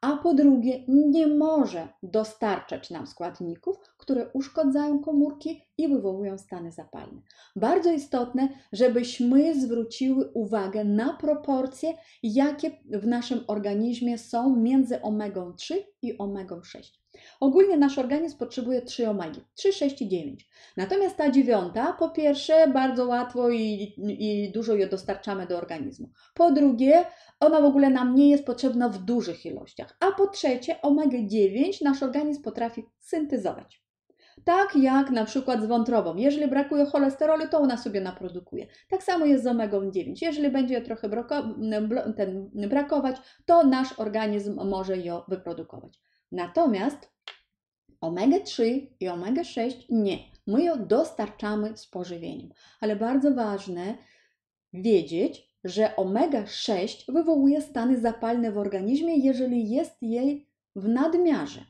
a po drugie, nie może dostarczać nam składników, które uszkadzają komórki i wywołują stany zapalne. Bardzo istotne, żebyśmy zwróciły uwagę na proporcje, jakie w naszym organizmie są między omegą 3 i omegą 6. Ogólnie nasz organizm potrzebuje 3 omegi, 3, 6 i 9. Natomiast ta dziewiąta, po pierwsze, bardzo łatwo i, i dużo je dostarczamy do organizmu. Po drugie, ona w ogóle nam nie jest potrzebna w dużych ilościach. A po trzecie, omega 9 nasz organizm potrafi syntezować. Tak jak na przykład z wątrobą. Jeżeli brakuje cholesterolu, to ona sobie naprodukuje. Tak samo jest z omegą 9. Jeżeli będzie trochę ten brakować, to nasz organizm może ją wyprodukować. Natomiast omega 3 i omega 6 nie. My ją dostarczamy z pożywieniem. Ale bardzo ważne wiedzieć, że omega 6 wywołuje stany zapalne w organizmie, jeżeli jest jej w nadmiarze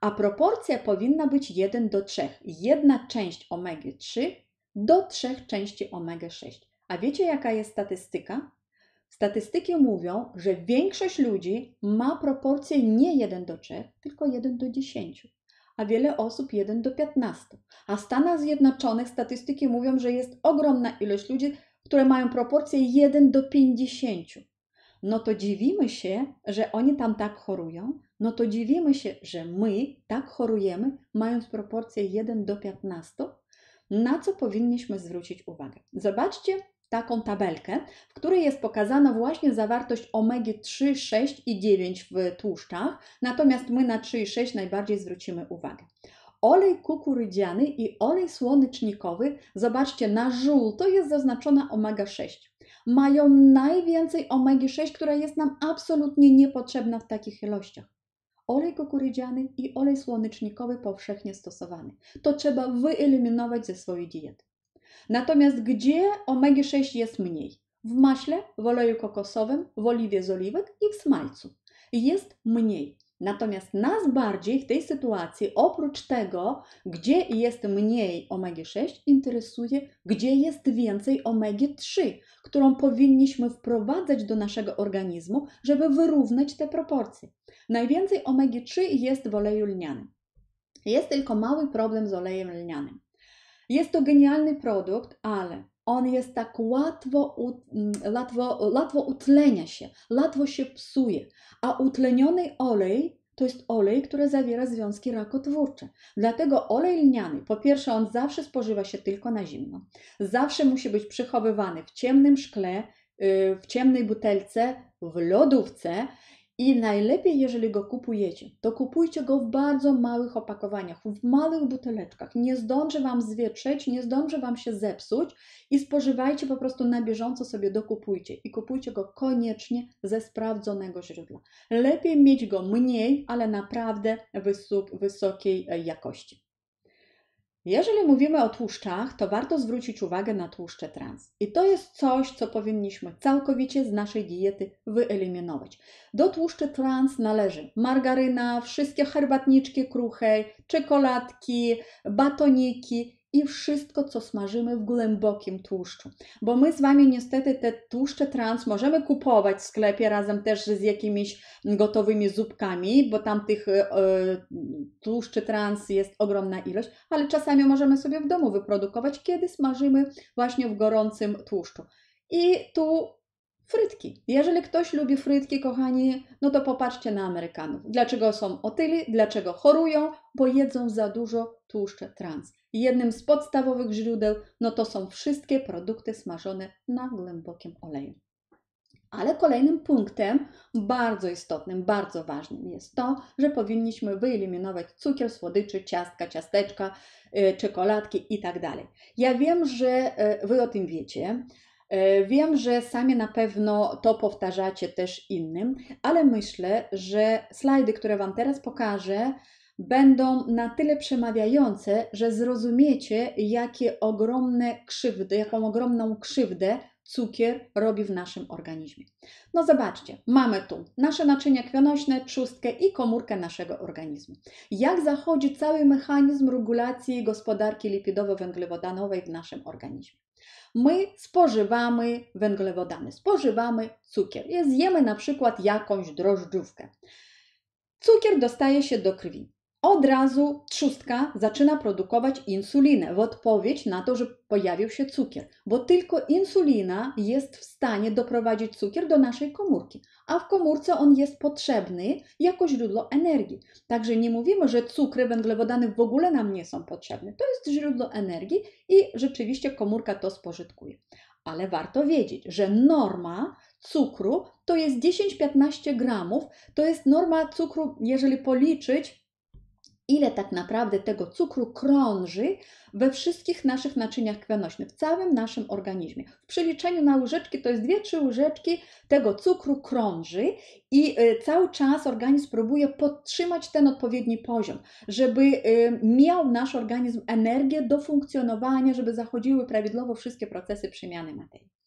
a proporcja powinna być 1 do 3. Jedna część omega 3 do 3 części omega 6. A wiecie jaka jest statystyka? Statystyki mówią, że większość ludzi ma proporcję nie 1 do 3, tylko 1 do 10, a wiele osób 1 do 15. A w Stanach Zjednoczonych statystyki mówią, że jest ogromna ilość ludzi, które mają proporcję 1 do 50. No to dziwimy się, że oni tam tak chorują, no to dziwimy się, że my tak chorujemy, mając proporcje 1 do 15, na co powinniśmy zwrócić uwagę. Zobaczcie taką tabelkę, w której jest pokazana właśnie zawartość omegi 3, 6 i 9 w tłuszczach, natomiast my na 3 i 6 najbardziej zwrócimy uwagę. Olej kukurydziany i olej słonecznikowy, zobaczcie, na żółto jest zaznaczona omega 6. Mają najwięcej omegi 6, która jest nam absolutnie niepotrzebna w takich ilościach olej kukurydziany i olej słonecznikowy powszechnie stosowany. To trzeba wyeliminować ze swojej diety. Natomiast gdzie omega-6 jest mniej? W maśle, w oleju kokosowym, w oliwie z oliwek i w smalcu. Jest mniej. Natomiast nas bardziej w tej sytuacji, oprócz tego, gdzie jest mniej omega 6, interesuje, gdzie jest więcej omega 3, którą powinniśmy wprowadzać do naszego organizmu, żeby wyrównać te proporcje. Najwięcej omega 3 jest w oleju lnianym. Jest tylko mały problem z olejem lnianym. Jest to genialny produkt, ale on jest tak łatwo, mm, łatwo, łatwo utlenia się, łatwo się psuje. A utleniony olej to jest olej, który zawiera związki rakotwórcze. Dlatego olej lniany, po pierwsze, on zawsze spożywa się tylko na zimno. Zawsze musi być przechowywany w ciemnym szkle, y, w ciemnej butelce, w lodówce i najlepiej, jeżeli go kupujecie, to kupujcie go w bardzo małych opakowaniach, w małych buteleczkach. Nie zdąży Wam zwietrzeć, nie zdąży Wam się zepsuć i spożywajcie po prostu na bieżąco sobie dokupujcie. I kupujcie go koniecznie ze sprawdzonego źródła. Lepiej mieć go mniej, ale naprawdę wysok, wysokiej e, jakości. Jeżeli mówimy o tłuszczach, to warto zwrócić uwagę na tłuszcze trans. I to jest coś, co powinniśmy całkowicie z naszej diety wyeliminować. Do tłuszczy trans należy margaryna, wszystkie herbatniczki kruchej, czekoladki, batoniki i wszystko, co smażymy w głębokim tłuszczu. Bo my z Wami niestety te tłuszcze trans możemy kupować w sklepie razem też z jakimiś gotowymi zupkami, bo tam tych y, tłuszczy trans jest ogromna ilość, ale czasami możemy sobie w domu wyprodukować, kiedy smażymy właśnie w gorącym tłuszczu. I tu frytki. Jeżeli ktoś lubi frytki, kochani, no to popatrzcie na Amerykanów. Dlaczego są otyli, dlaczego chorują, bo jedzą za dużo tłuszcze trans. Jednym z podstawowych źródeł, no to są wszystkie produkty smażone na głębokim oleju. Ale kolejnym punktem, bardzo istotnym, bardzo ważnym jest to, że powinniśmy wyeliminować cukier, słodyczy, ciastka, ciasteczka, y, czekoladki itd. Tak ja wiem, że y, Wy o tym wiecie, E, wiem, że sami na pewno to powtarzacie też innym, ale myślę, że slajdy, które Wam teraz pokażę, będą na tyle przemawiające, że zrozumiecie, jakie ogromne krzywdy, jaką ogromną krzywdę cukier robi w naszym organizmie. No zobaczcie, mamy tu nasze naczynia krwionośne, trzustkę i komórkę naszego organizmu. Jak zachodzi cały mechanizm regulacji gospodarki lipidowo-węglowodanowej w naszym organizmie? My spożywamy węglowodany, spożywamy cukier. Zjemy na przykład jakąś drożdżówkę. Cukier dostaje się do krwi od razu trzustka zaczyna produkować insulinę w odpowiedź na to, że pojawił się cukier, bo tylko insulina jest w stanie doprowadzić cukier do naszej komórki, a w komórce on jest potrzebny jako źródło energii. Także nie mówimy, że cukry, węglowodany w ogóle nam nie są potrzebne. To jest źródło energii i rzeczywiście komórka to spożytkuje. Ale warto wiedzieć, że norma cukru to jest 10-15 gramów, to jest norma cukru, jeżeli policzyć ile tak naprawdę tego cukru krąży we wszystkich naszych naczyniach krwionośnych, w całym naszym organizmie. W przeliczeniu na łyżeczki to jest dwie trzy łyżeczki tego cukru krąży i y, cały czas organizm próbuje podtrzymać ten odpowiedni poziom, żeby y, miał nasz organizm energię do funkcjonowania, żeby zachodziły prawidłowo wszystkie procesy przemiany materii.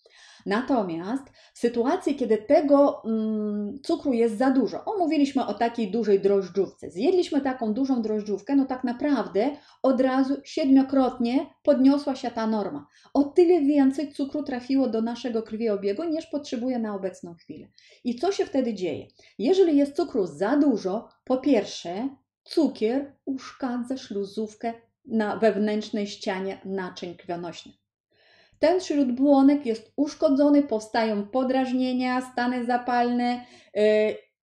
Natomiast w sytuacji, kiedy tego mm, cukru jest za dużo, o mówiliśmy o takiej dużej drożdżówce, zjedliśmy taką dużą drożdżówkę, no tak naprawdę od razu siedmiokrotnie podniosła się ta norma. O tyle więcej cukru trafiło do naszego krwiobiegu niż potrzebuje na obecną chwilę. I co się wtedy dzieje? Jeżeli jest cukru za dużo, po pierwsze, cukier uszkadza śluzówkę na wewnętrznej ścianie naczyń krwionośnych. Ten śródbłonek jest uszkodzony, powstają podrażnienia, stany zapalne y,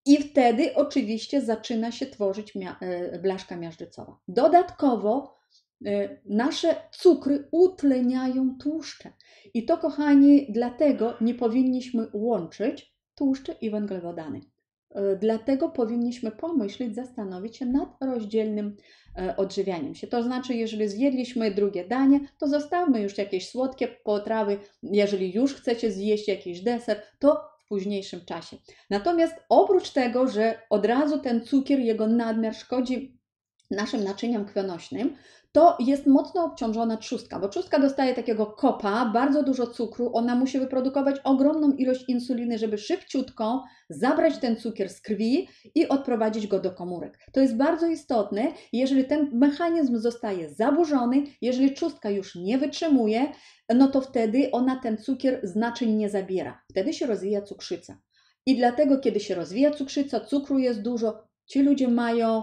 i wtedy oczywiście zaczyna się tworzyć y, blaszka miażdżycowa. Dodatkowo y, nasze cukry utleniają tłuszcze. I to, kochani, dlatego nie powinniśmy łączyć tłuszcze i węglowodany. E, dlatego powinniśmy pomyśleć, zastanowić się nad rozdzielnym e, odżywianiem się. To znaczy, jeżeli zjedliśmy drugie danie, to zostawmy już jakieś słodkie potrawy. Jeżeli już chcecie zjeść jakiś deser, to w późniejszym czasie. Natomiast oprócz tego, że od razu ten cukier, jego nadmiar szkodzi naszym naczyniom krwionośnym, to jest mocno obciążona trzustka, bo trzustka dostaje takiego kopa, bardzo dużo cukru, ona musi wyprodukować ogromną ilość insuliny, żeby szybciutko zabrać ten cukier z krwi i odprowadzić go do komórek. To jest bardzo istotne, jeżeli ten mechanizm zostaje zaburzony, jeżeli trzustka już nie wytrzymuje, no to wtedy ona ten cukier z naczyń nie zabiera. Wtedy się rozwija cukrzyca. I dlatego, kiedy się rozwija cukrzyca, cukru jest dużo, ci ludzie mają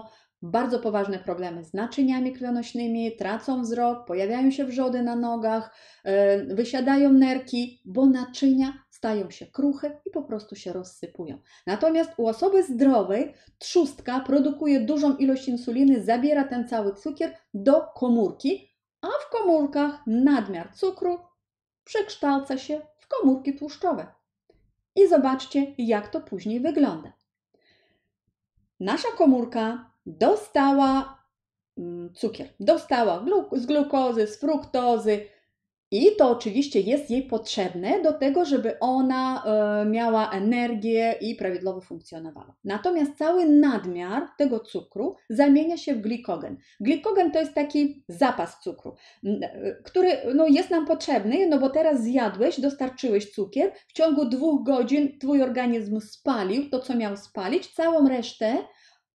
bardzo poważne problemy z naczyniami krwionośnymi, tracą wzrok, pojawiają się wrzody na nogach, e, wysiadają nerki, bo naczynia stają się kruche i po prostu się rozsypują. Natomiast u osoby zdrowej trzustka produkuje dużą ilość insuliny, zabiera ten cały cukier do komórki, a w komórkach nadmiar cukru przekształca się w komórki tłuszczowe. I zobaczcie, jak to później wygląda. Nasza komórka dostała mm, cukier, dostała z glukozy, z fruktozy, i to oczywiście jest jej potrzebne do tego, żeby ona e, miała energię i prawidłowo funkcjonowała. Natomiast cały nadmiar tego cukru zamienia się w glikogen. Glikogen to jest taki zapas cukru, e, który no, jest nam potrzebny, no bo teraz zjadłeś, dostarczyłeś cukier, w ciągu dwóch godzin twój organizm spalił to, co miał spalić, całą resztę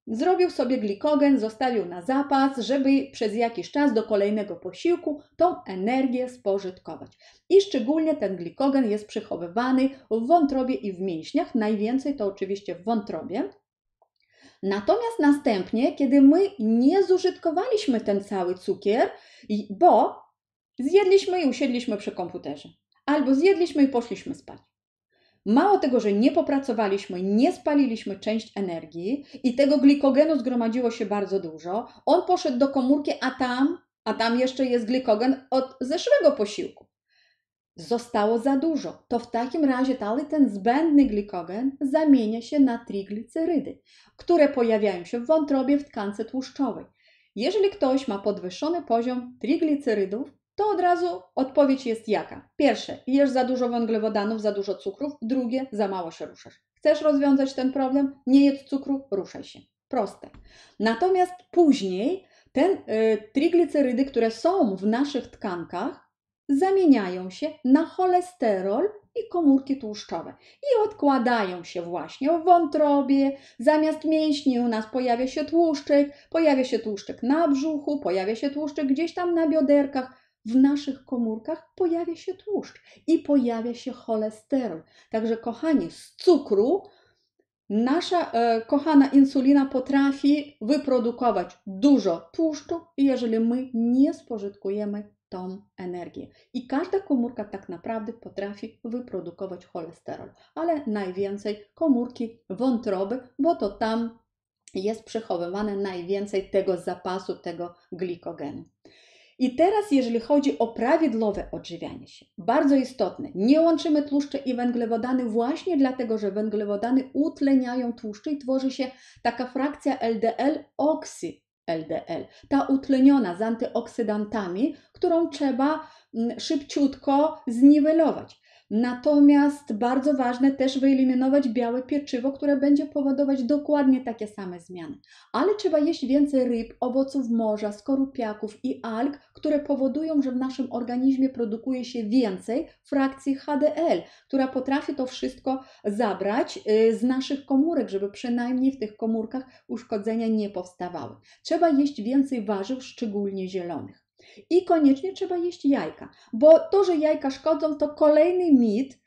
Zrobił sobie glikogen, zostawił na zapas, żeby przez jakiś czas do kolejnego posiłku tą energię spożytkować. I szczególnie ten glikogen jest przechowywany w wątrobie i w mięśniach. Najwięcej to oczywiście w wątrobie. Natomiast następnie, kiedy my nie zużytkowaliśmy ten cały cukier, bo zjedliśmy i usiedliśmy przy komputerze, albo zjedliśmy i poszliśmy spać Mało tego, że nie popracowaliśmy, nie spaliliśmy część energii i tego glikogenu zgromadziło się bardzo dużo, on poszedł do komórki, a tam, a tam jeszcze jest glikogen od zeszłego posiłku. Zostało za dużo. To w takim razie dalej ten zbędny glikogen zamienia się na triglicerydy, które pojawiają się w wątrobie w tkance tłuszczowej. Jeżeli ktoś ma podwyższony poziom triglicerydów, to od razu odpowiedź jest jaka? Pierwsze, jesz za dużo węglowodanów, za dużo cukrów. Drugie, za mało się ruszasz. Chcesz rozwiązać ten problem? Nie jedz cukru, ruszaj się. Proste. Natomiast później ten y, triglicerydy, które są w naszych tkankach, zamieniają się na cholesterol i komórki tłuszczowe i odkładają się właśnie w wątrobie. Zamiast mięśni u nas pojawia się tłuszczyk, pojawia się tłuszczyk na brzuchu, pojawia się tłuszczyk gdzieś tam na bioderkach, w naszych komórkach pojawia się tłuszcz i pojawia się cholesterol. Także, kochani, z cukru nasza e, kochana insulina potrafi wyprodukować dużo tłuszczu, jeżeli my nie spożytkujemy tą energię. I każda komórka tak naprawdę potrafi wyprodukować cholesterol, ale najwięcej komórki wątroby, bo to tam jest przechowywane najwięcej tego zapasu, tego glikogenu. I teraz, jeżeli chodzi o prawidłowe odżywianie się, bardzo istotne, nie łączymy tłuszcze i węglowodany właśnie dlatego, że węglowodany utleniają tłuszcze i tworzy się taka frakcja LDL oksy LDL, ta utleniona z antyoksydantami, którą trzeba mm, szybciutko zniwelować. Natomiast bardzo ważne też wyeliminować białe pieczywo, które będzie powodować dokładnie takie same zmiany. Ale trzeba jeść więcej ryb, owoców morza, skorupiaków i alg, które powodują, że w naszym organizmie produkuje się więcej frakcji HDL, która potrafi to wszystko zabrać y, z naszych komórek, żeby przynajmniej w tych komórkach uszkodzenia nie powstawały. Trzeba jeść więcej warzyw, szczególnie zielonych. I koniecznie trzeba jeść jajka, bo to, że jajka szkodzą, to kolejny mit.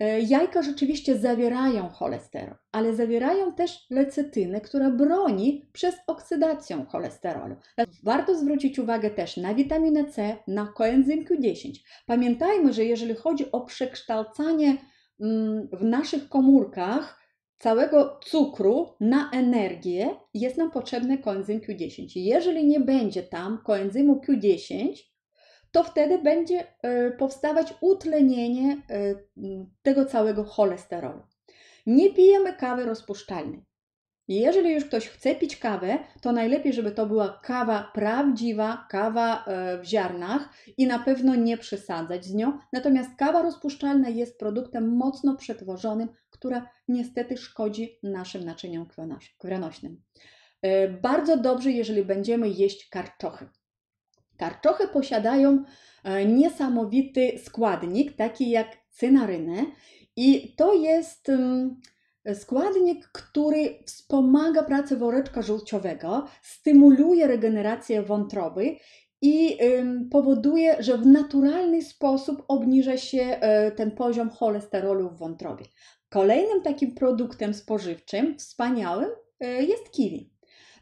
E, jajka rzeczywiście zawierają cholesterol, ale zawierają też lecytynę, która broni przez oksydację cholesterolu. Warto zwrócić uwagę też na witaminę C, na koenzym Q10. Pamiętajmy, że jeżeli chodzi o przekształcanie mm, w naszych komórkach całego cukru na energię jest nam potrzebny koenzym Q10. Jeżeli nie będzie tam koenzymu Q10, to wtedy będzie e, powstawać utlenienie e, tego całego cholesterolu. Nie pijemy kawy rozpuszczalnej. Jeżeli już ktoś chce pić kawę, to najlepiej, żeby to była kawa prawdziwa, kawa e, w ziarnach i na pewno nie przesadzać z nią. Natomiast kawa rozpuszczalna jest produktem mocno przetworzonym, która niestety szkodzi naszym naczyniom krwionośnym. E, bardzo dobrze, jeżeli będziemy jeść karczochy. Karczochy posiadają e, niesamowity składnik, taki jak cynarynę i to jest mm, Składnik, który wspomaga pracę woreczka żółciowego, stymuluje regenerację wątroby i powoduje, że w naturalny sposób obniża się e, ten poziom cholesterolu w wątrobie. Kolejnym takim produktem spożywczym wspaniałym e, jest kiwi.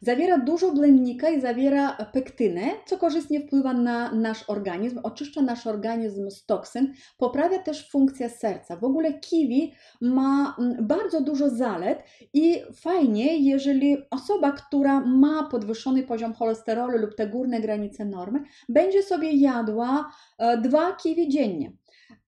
Zawiera dużo blennika i zawiera pektynę, co korzystnie wpływa na nasz organizm, oczyszcza nasz organizm z toksyn, poprawia też funkcję serca. W ogóle kiwi ma mm, bardzo dużo zalet i fajnie, jeżeli osoba, która ma podwyższony poziom cholesterolu lub te górne granice normy, będzie sobie jadła e, dwa kiwi dziennie.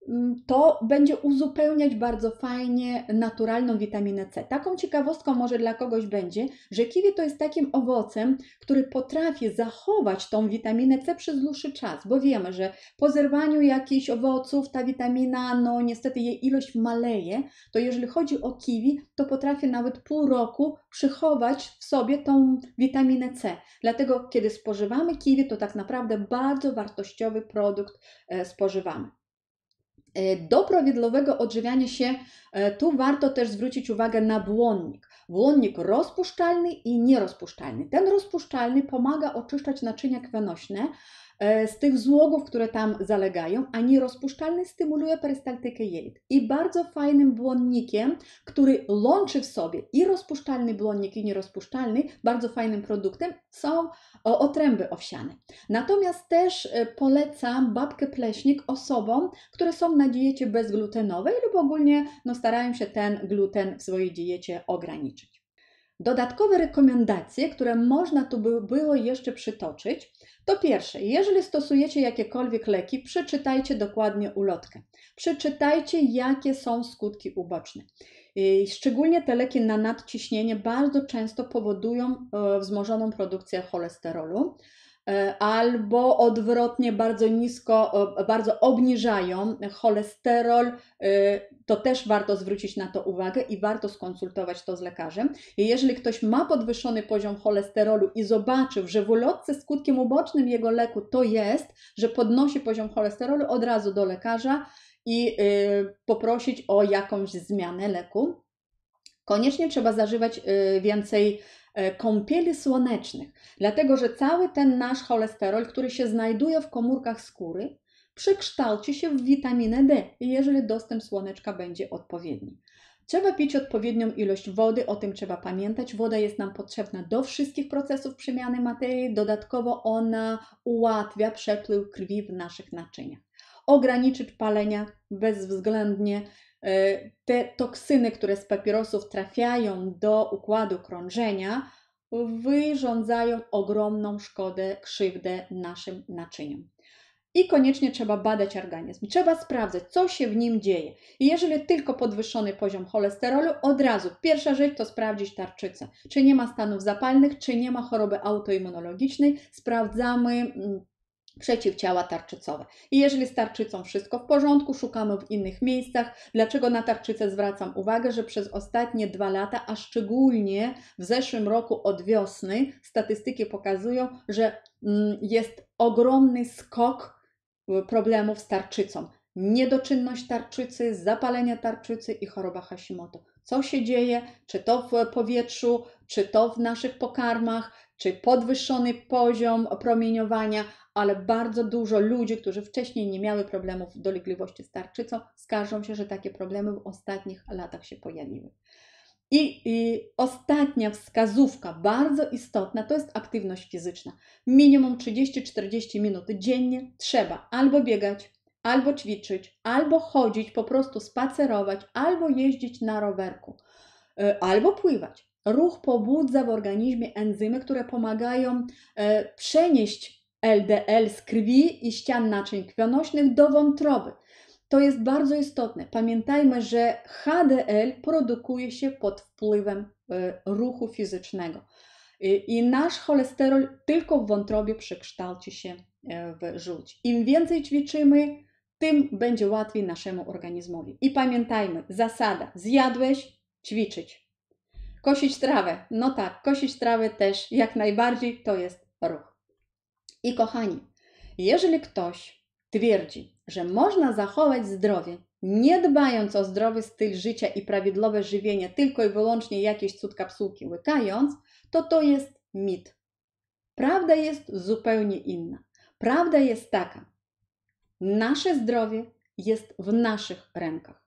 Mm, to będzie uzupełniać bardzo fajnie naturalną witaminę C. Taką ciekawostką może dla kogoś będzie, że kiwi to jest takim owocem, który potrafi zachować tą witaminę C przez dłuższy czas, bo wiemy, że po zerwaniu jakichś owoców ta witamina, no niestety jej ilość maleje, to jeżeli chodzi o kiwi, to potrafi nawet pół roku przechować w sobie tą witaminę C. Dlatego kiedy spożywamy kiwi, to tak naprawdę bardzo wartościowy produkt e, spożywamy. E, do prawidłowego odżywiania się e, tu warto też zwrócić uwagę na błonnik. Błonnik rozpuszczalny i nierozpuszczalny. Ten rozpuszczalny pomaga oczyszczać naczynia krwionośne, E, z tych złogów, które tam zalegają, a nierozpuszczalny stymuluje perystaltykę jelit. I bardzo fajnym błonnikiem, który łączy w sobie i rozpuszczalny błonnik, i nierozpuszczalny, bardzo fajnym produktem są otręby owsiane. Natomiast też e, polecam babkę pleśnik osobom, które są na diecie bezglutenowej lub ogólnie no, starają się ten gluten w swojej diecie ograniczyć. Dodatkowe rekomendacje, które można tu by było jeszcze przytoczyć, to pierwsze, jeżeli stosujecie jakiekolwiek leki, przeczytajcie dokładnie ulotkę. Przeczytajcie, jakie są skutki uboczne. Szczególnie te leki na nadciśnienie bardzo często powodują e, wzmożoną produkcję cholesterolu, E, albo odwrotnie bardzo nisko, bardzo obniżają cholesterol, e, to też warto zwrócić na to uwagę i warto skonsultować to z lekarzem. I jeżeli ktoś ma podwyższony poziom cholesterolu i zobaczył, że w ulotce skutkiem ubocznym jego leku to jest, że podnosi poziom cholesterolu od razu do lekarza i e, poprosić o jakąś zmianę leku. Koniecznie trzeba zażywać więcej E, kąpieli słonecznych, dlatego że cały ten nasz cholesterol, który się znajduje w komórkach skóry, przekształci się w witaminę D, jeżeli dostęp słoneczka będzie odpowiedni. Trzeba pić odpowiednią ilość wody, o tym trzeba pamiętać. Woda jest nam potrzebna do wszystkich procesów przemiany materii, dodatkowo ona ułatwia przepływ krwi w naszych naczyniach ograniczyć palenia bezwzględnie. E, te toksyny, które z papierosów trafiają do układu krążenia, wyrządzają ogromną szkodę, krzywdę naszym naczyniom. I koniecznie trzeba badać organizm, trzeba sprawdzać, co się w nim dzieje. I jeżeli tylko podwyższony poziom cholesterolu, od razu pierwsza rzecz to sprawdzić tarczycę. Czy nie ma stanów zapalnych, czy nie ma choroby autoimmunologicznej. Sprawdzamy mm, przeciwciała tarczycowe. I jeżeli z tarczycą wszystko w porządku, szukamy w innych miejscach. Dlaczego na tarczycę zwracam uwagę, że przez ostatnie dwa lata, a szczególnie w zeszłym roku od wiosny, statystyki pokazują, że mm, jest ogromny skok e, problemów z tarczycą. Niedoczynność tarczycy, zapalenia tarczycy i choroba Hashimoto co się dzieje, czy to w powietrzu, czy to w naszych pokarmach, czy podwyższony poziom promieniowania, ale bardzo dużo ludzi, którzy wcześniej nie miały problemów dolegliwości z skarżą się, że takie problemy w ostatnich latach się pojawiły. I, I, ostatnia wskazówka, bardzo istotna, to jest aktywność fizyczna. Minimum 30-40 minut dziennie trzeba albo biegać, albo ćwiczyć, albo chodzić, po prostu spacerować, albo jeździć na rowerku, y, albo pływać. Ruch pobudza w organizmie enzymy, które pomagają e, przenieść LDL z krwi i ścian naczyń krwionośnych do wątroby. To jest bardzo istotne. Pamiętajmy, że HDL produkuje się pod wpływem e, ruchu fizycznego i nasz cholesterol tylko w wątrobie przekształci się e, w żółć. Im więcej ćwiczymy, tym będzie łatwiej naszemu organizmowi. I pamiętajmy, zasada: zjadłeś, ćwiczyć. Kosić trawę. No tak, kosić trawę też jak najbardziej to jest ruch. I kochani, jeżeli ktoś twierdzi, że można zachować zdrowie, nie dbając o zdrowy styl życia i prawidłowe żywienie, tylko i wyłącznie jakieś cudka psułki łykając, to to jest mit. Prawda jest zupełnie inna. Prawda jest taka: nasze zdrowie jest w naszych rękach.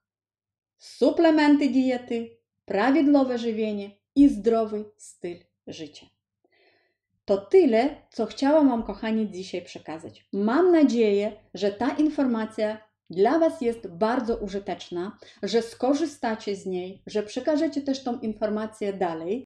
Suplementy diety, prawidłowe żywienie i zdrowy styl życia. To tyle, co chciałam Wam, kochani, dzisiaj przekazać. Mam nadzieję, że ta informacja dla Was jest bardzo użyteczna, że skorzystacie z niej, że przekażecie też tą informację dalej.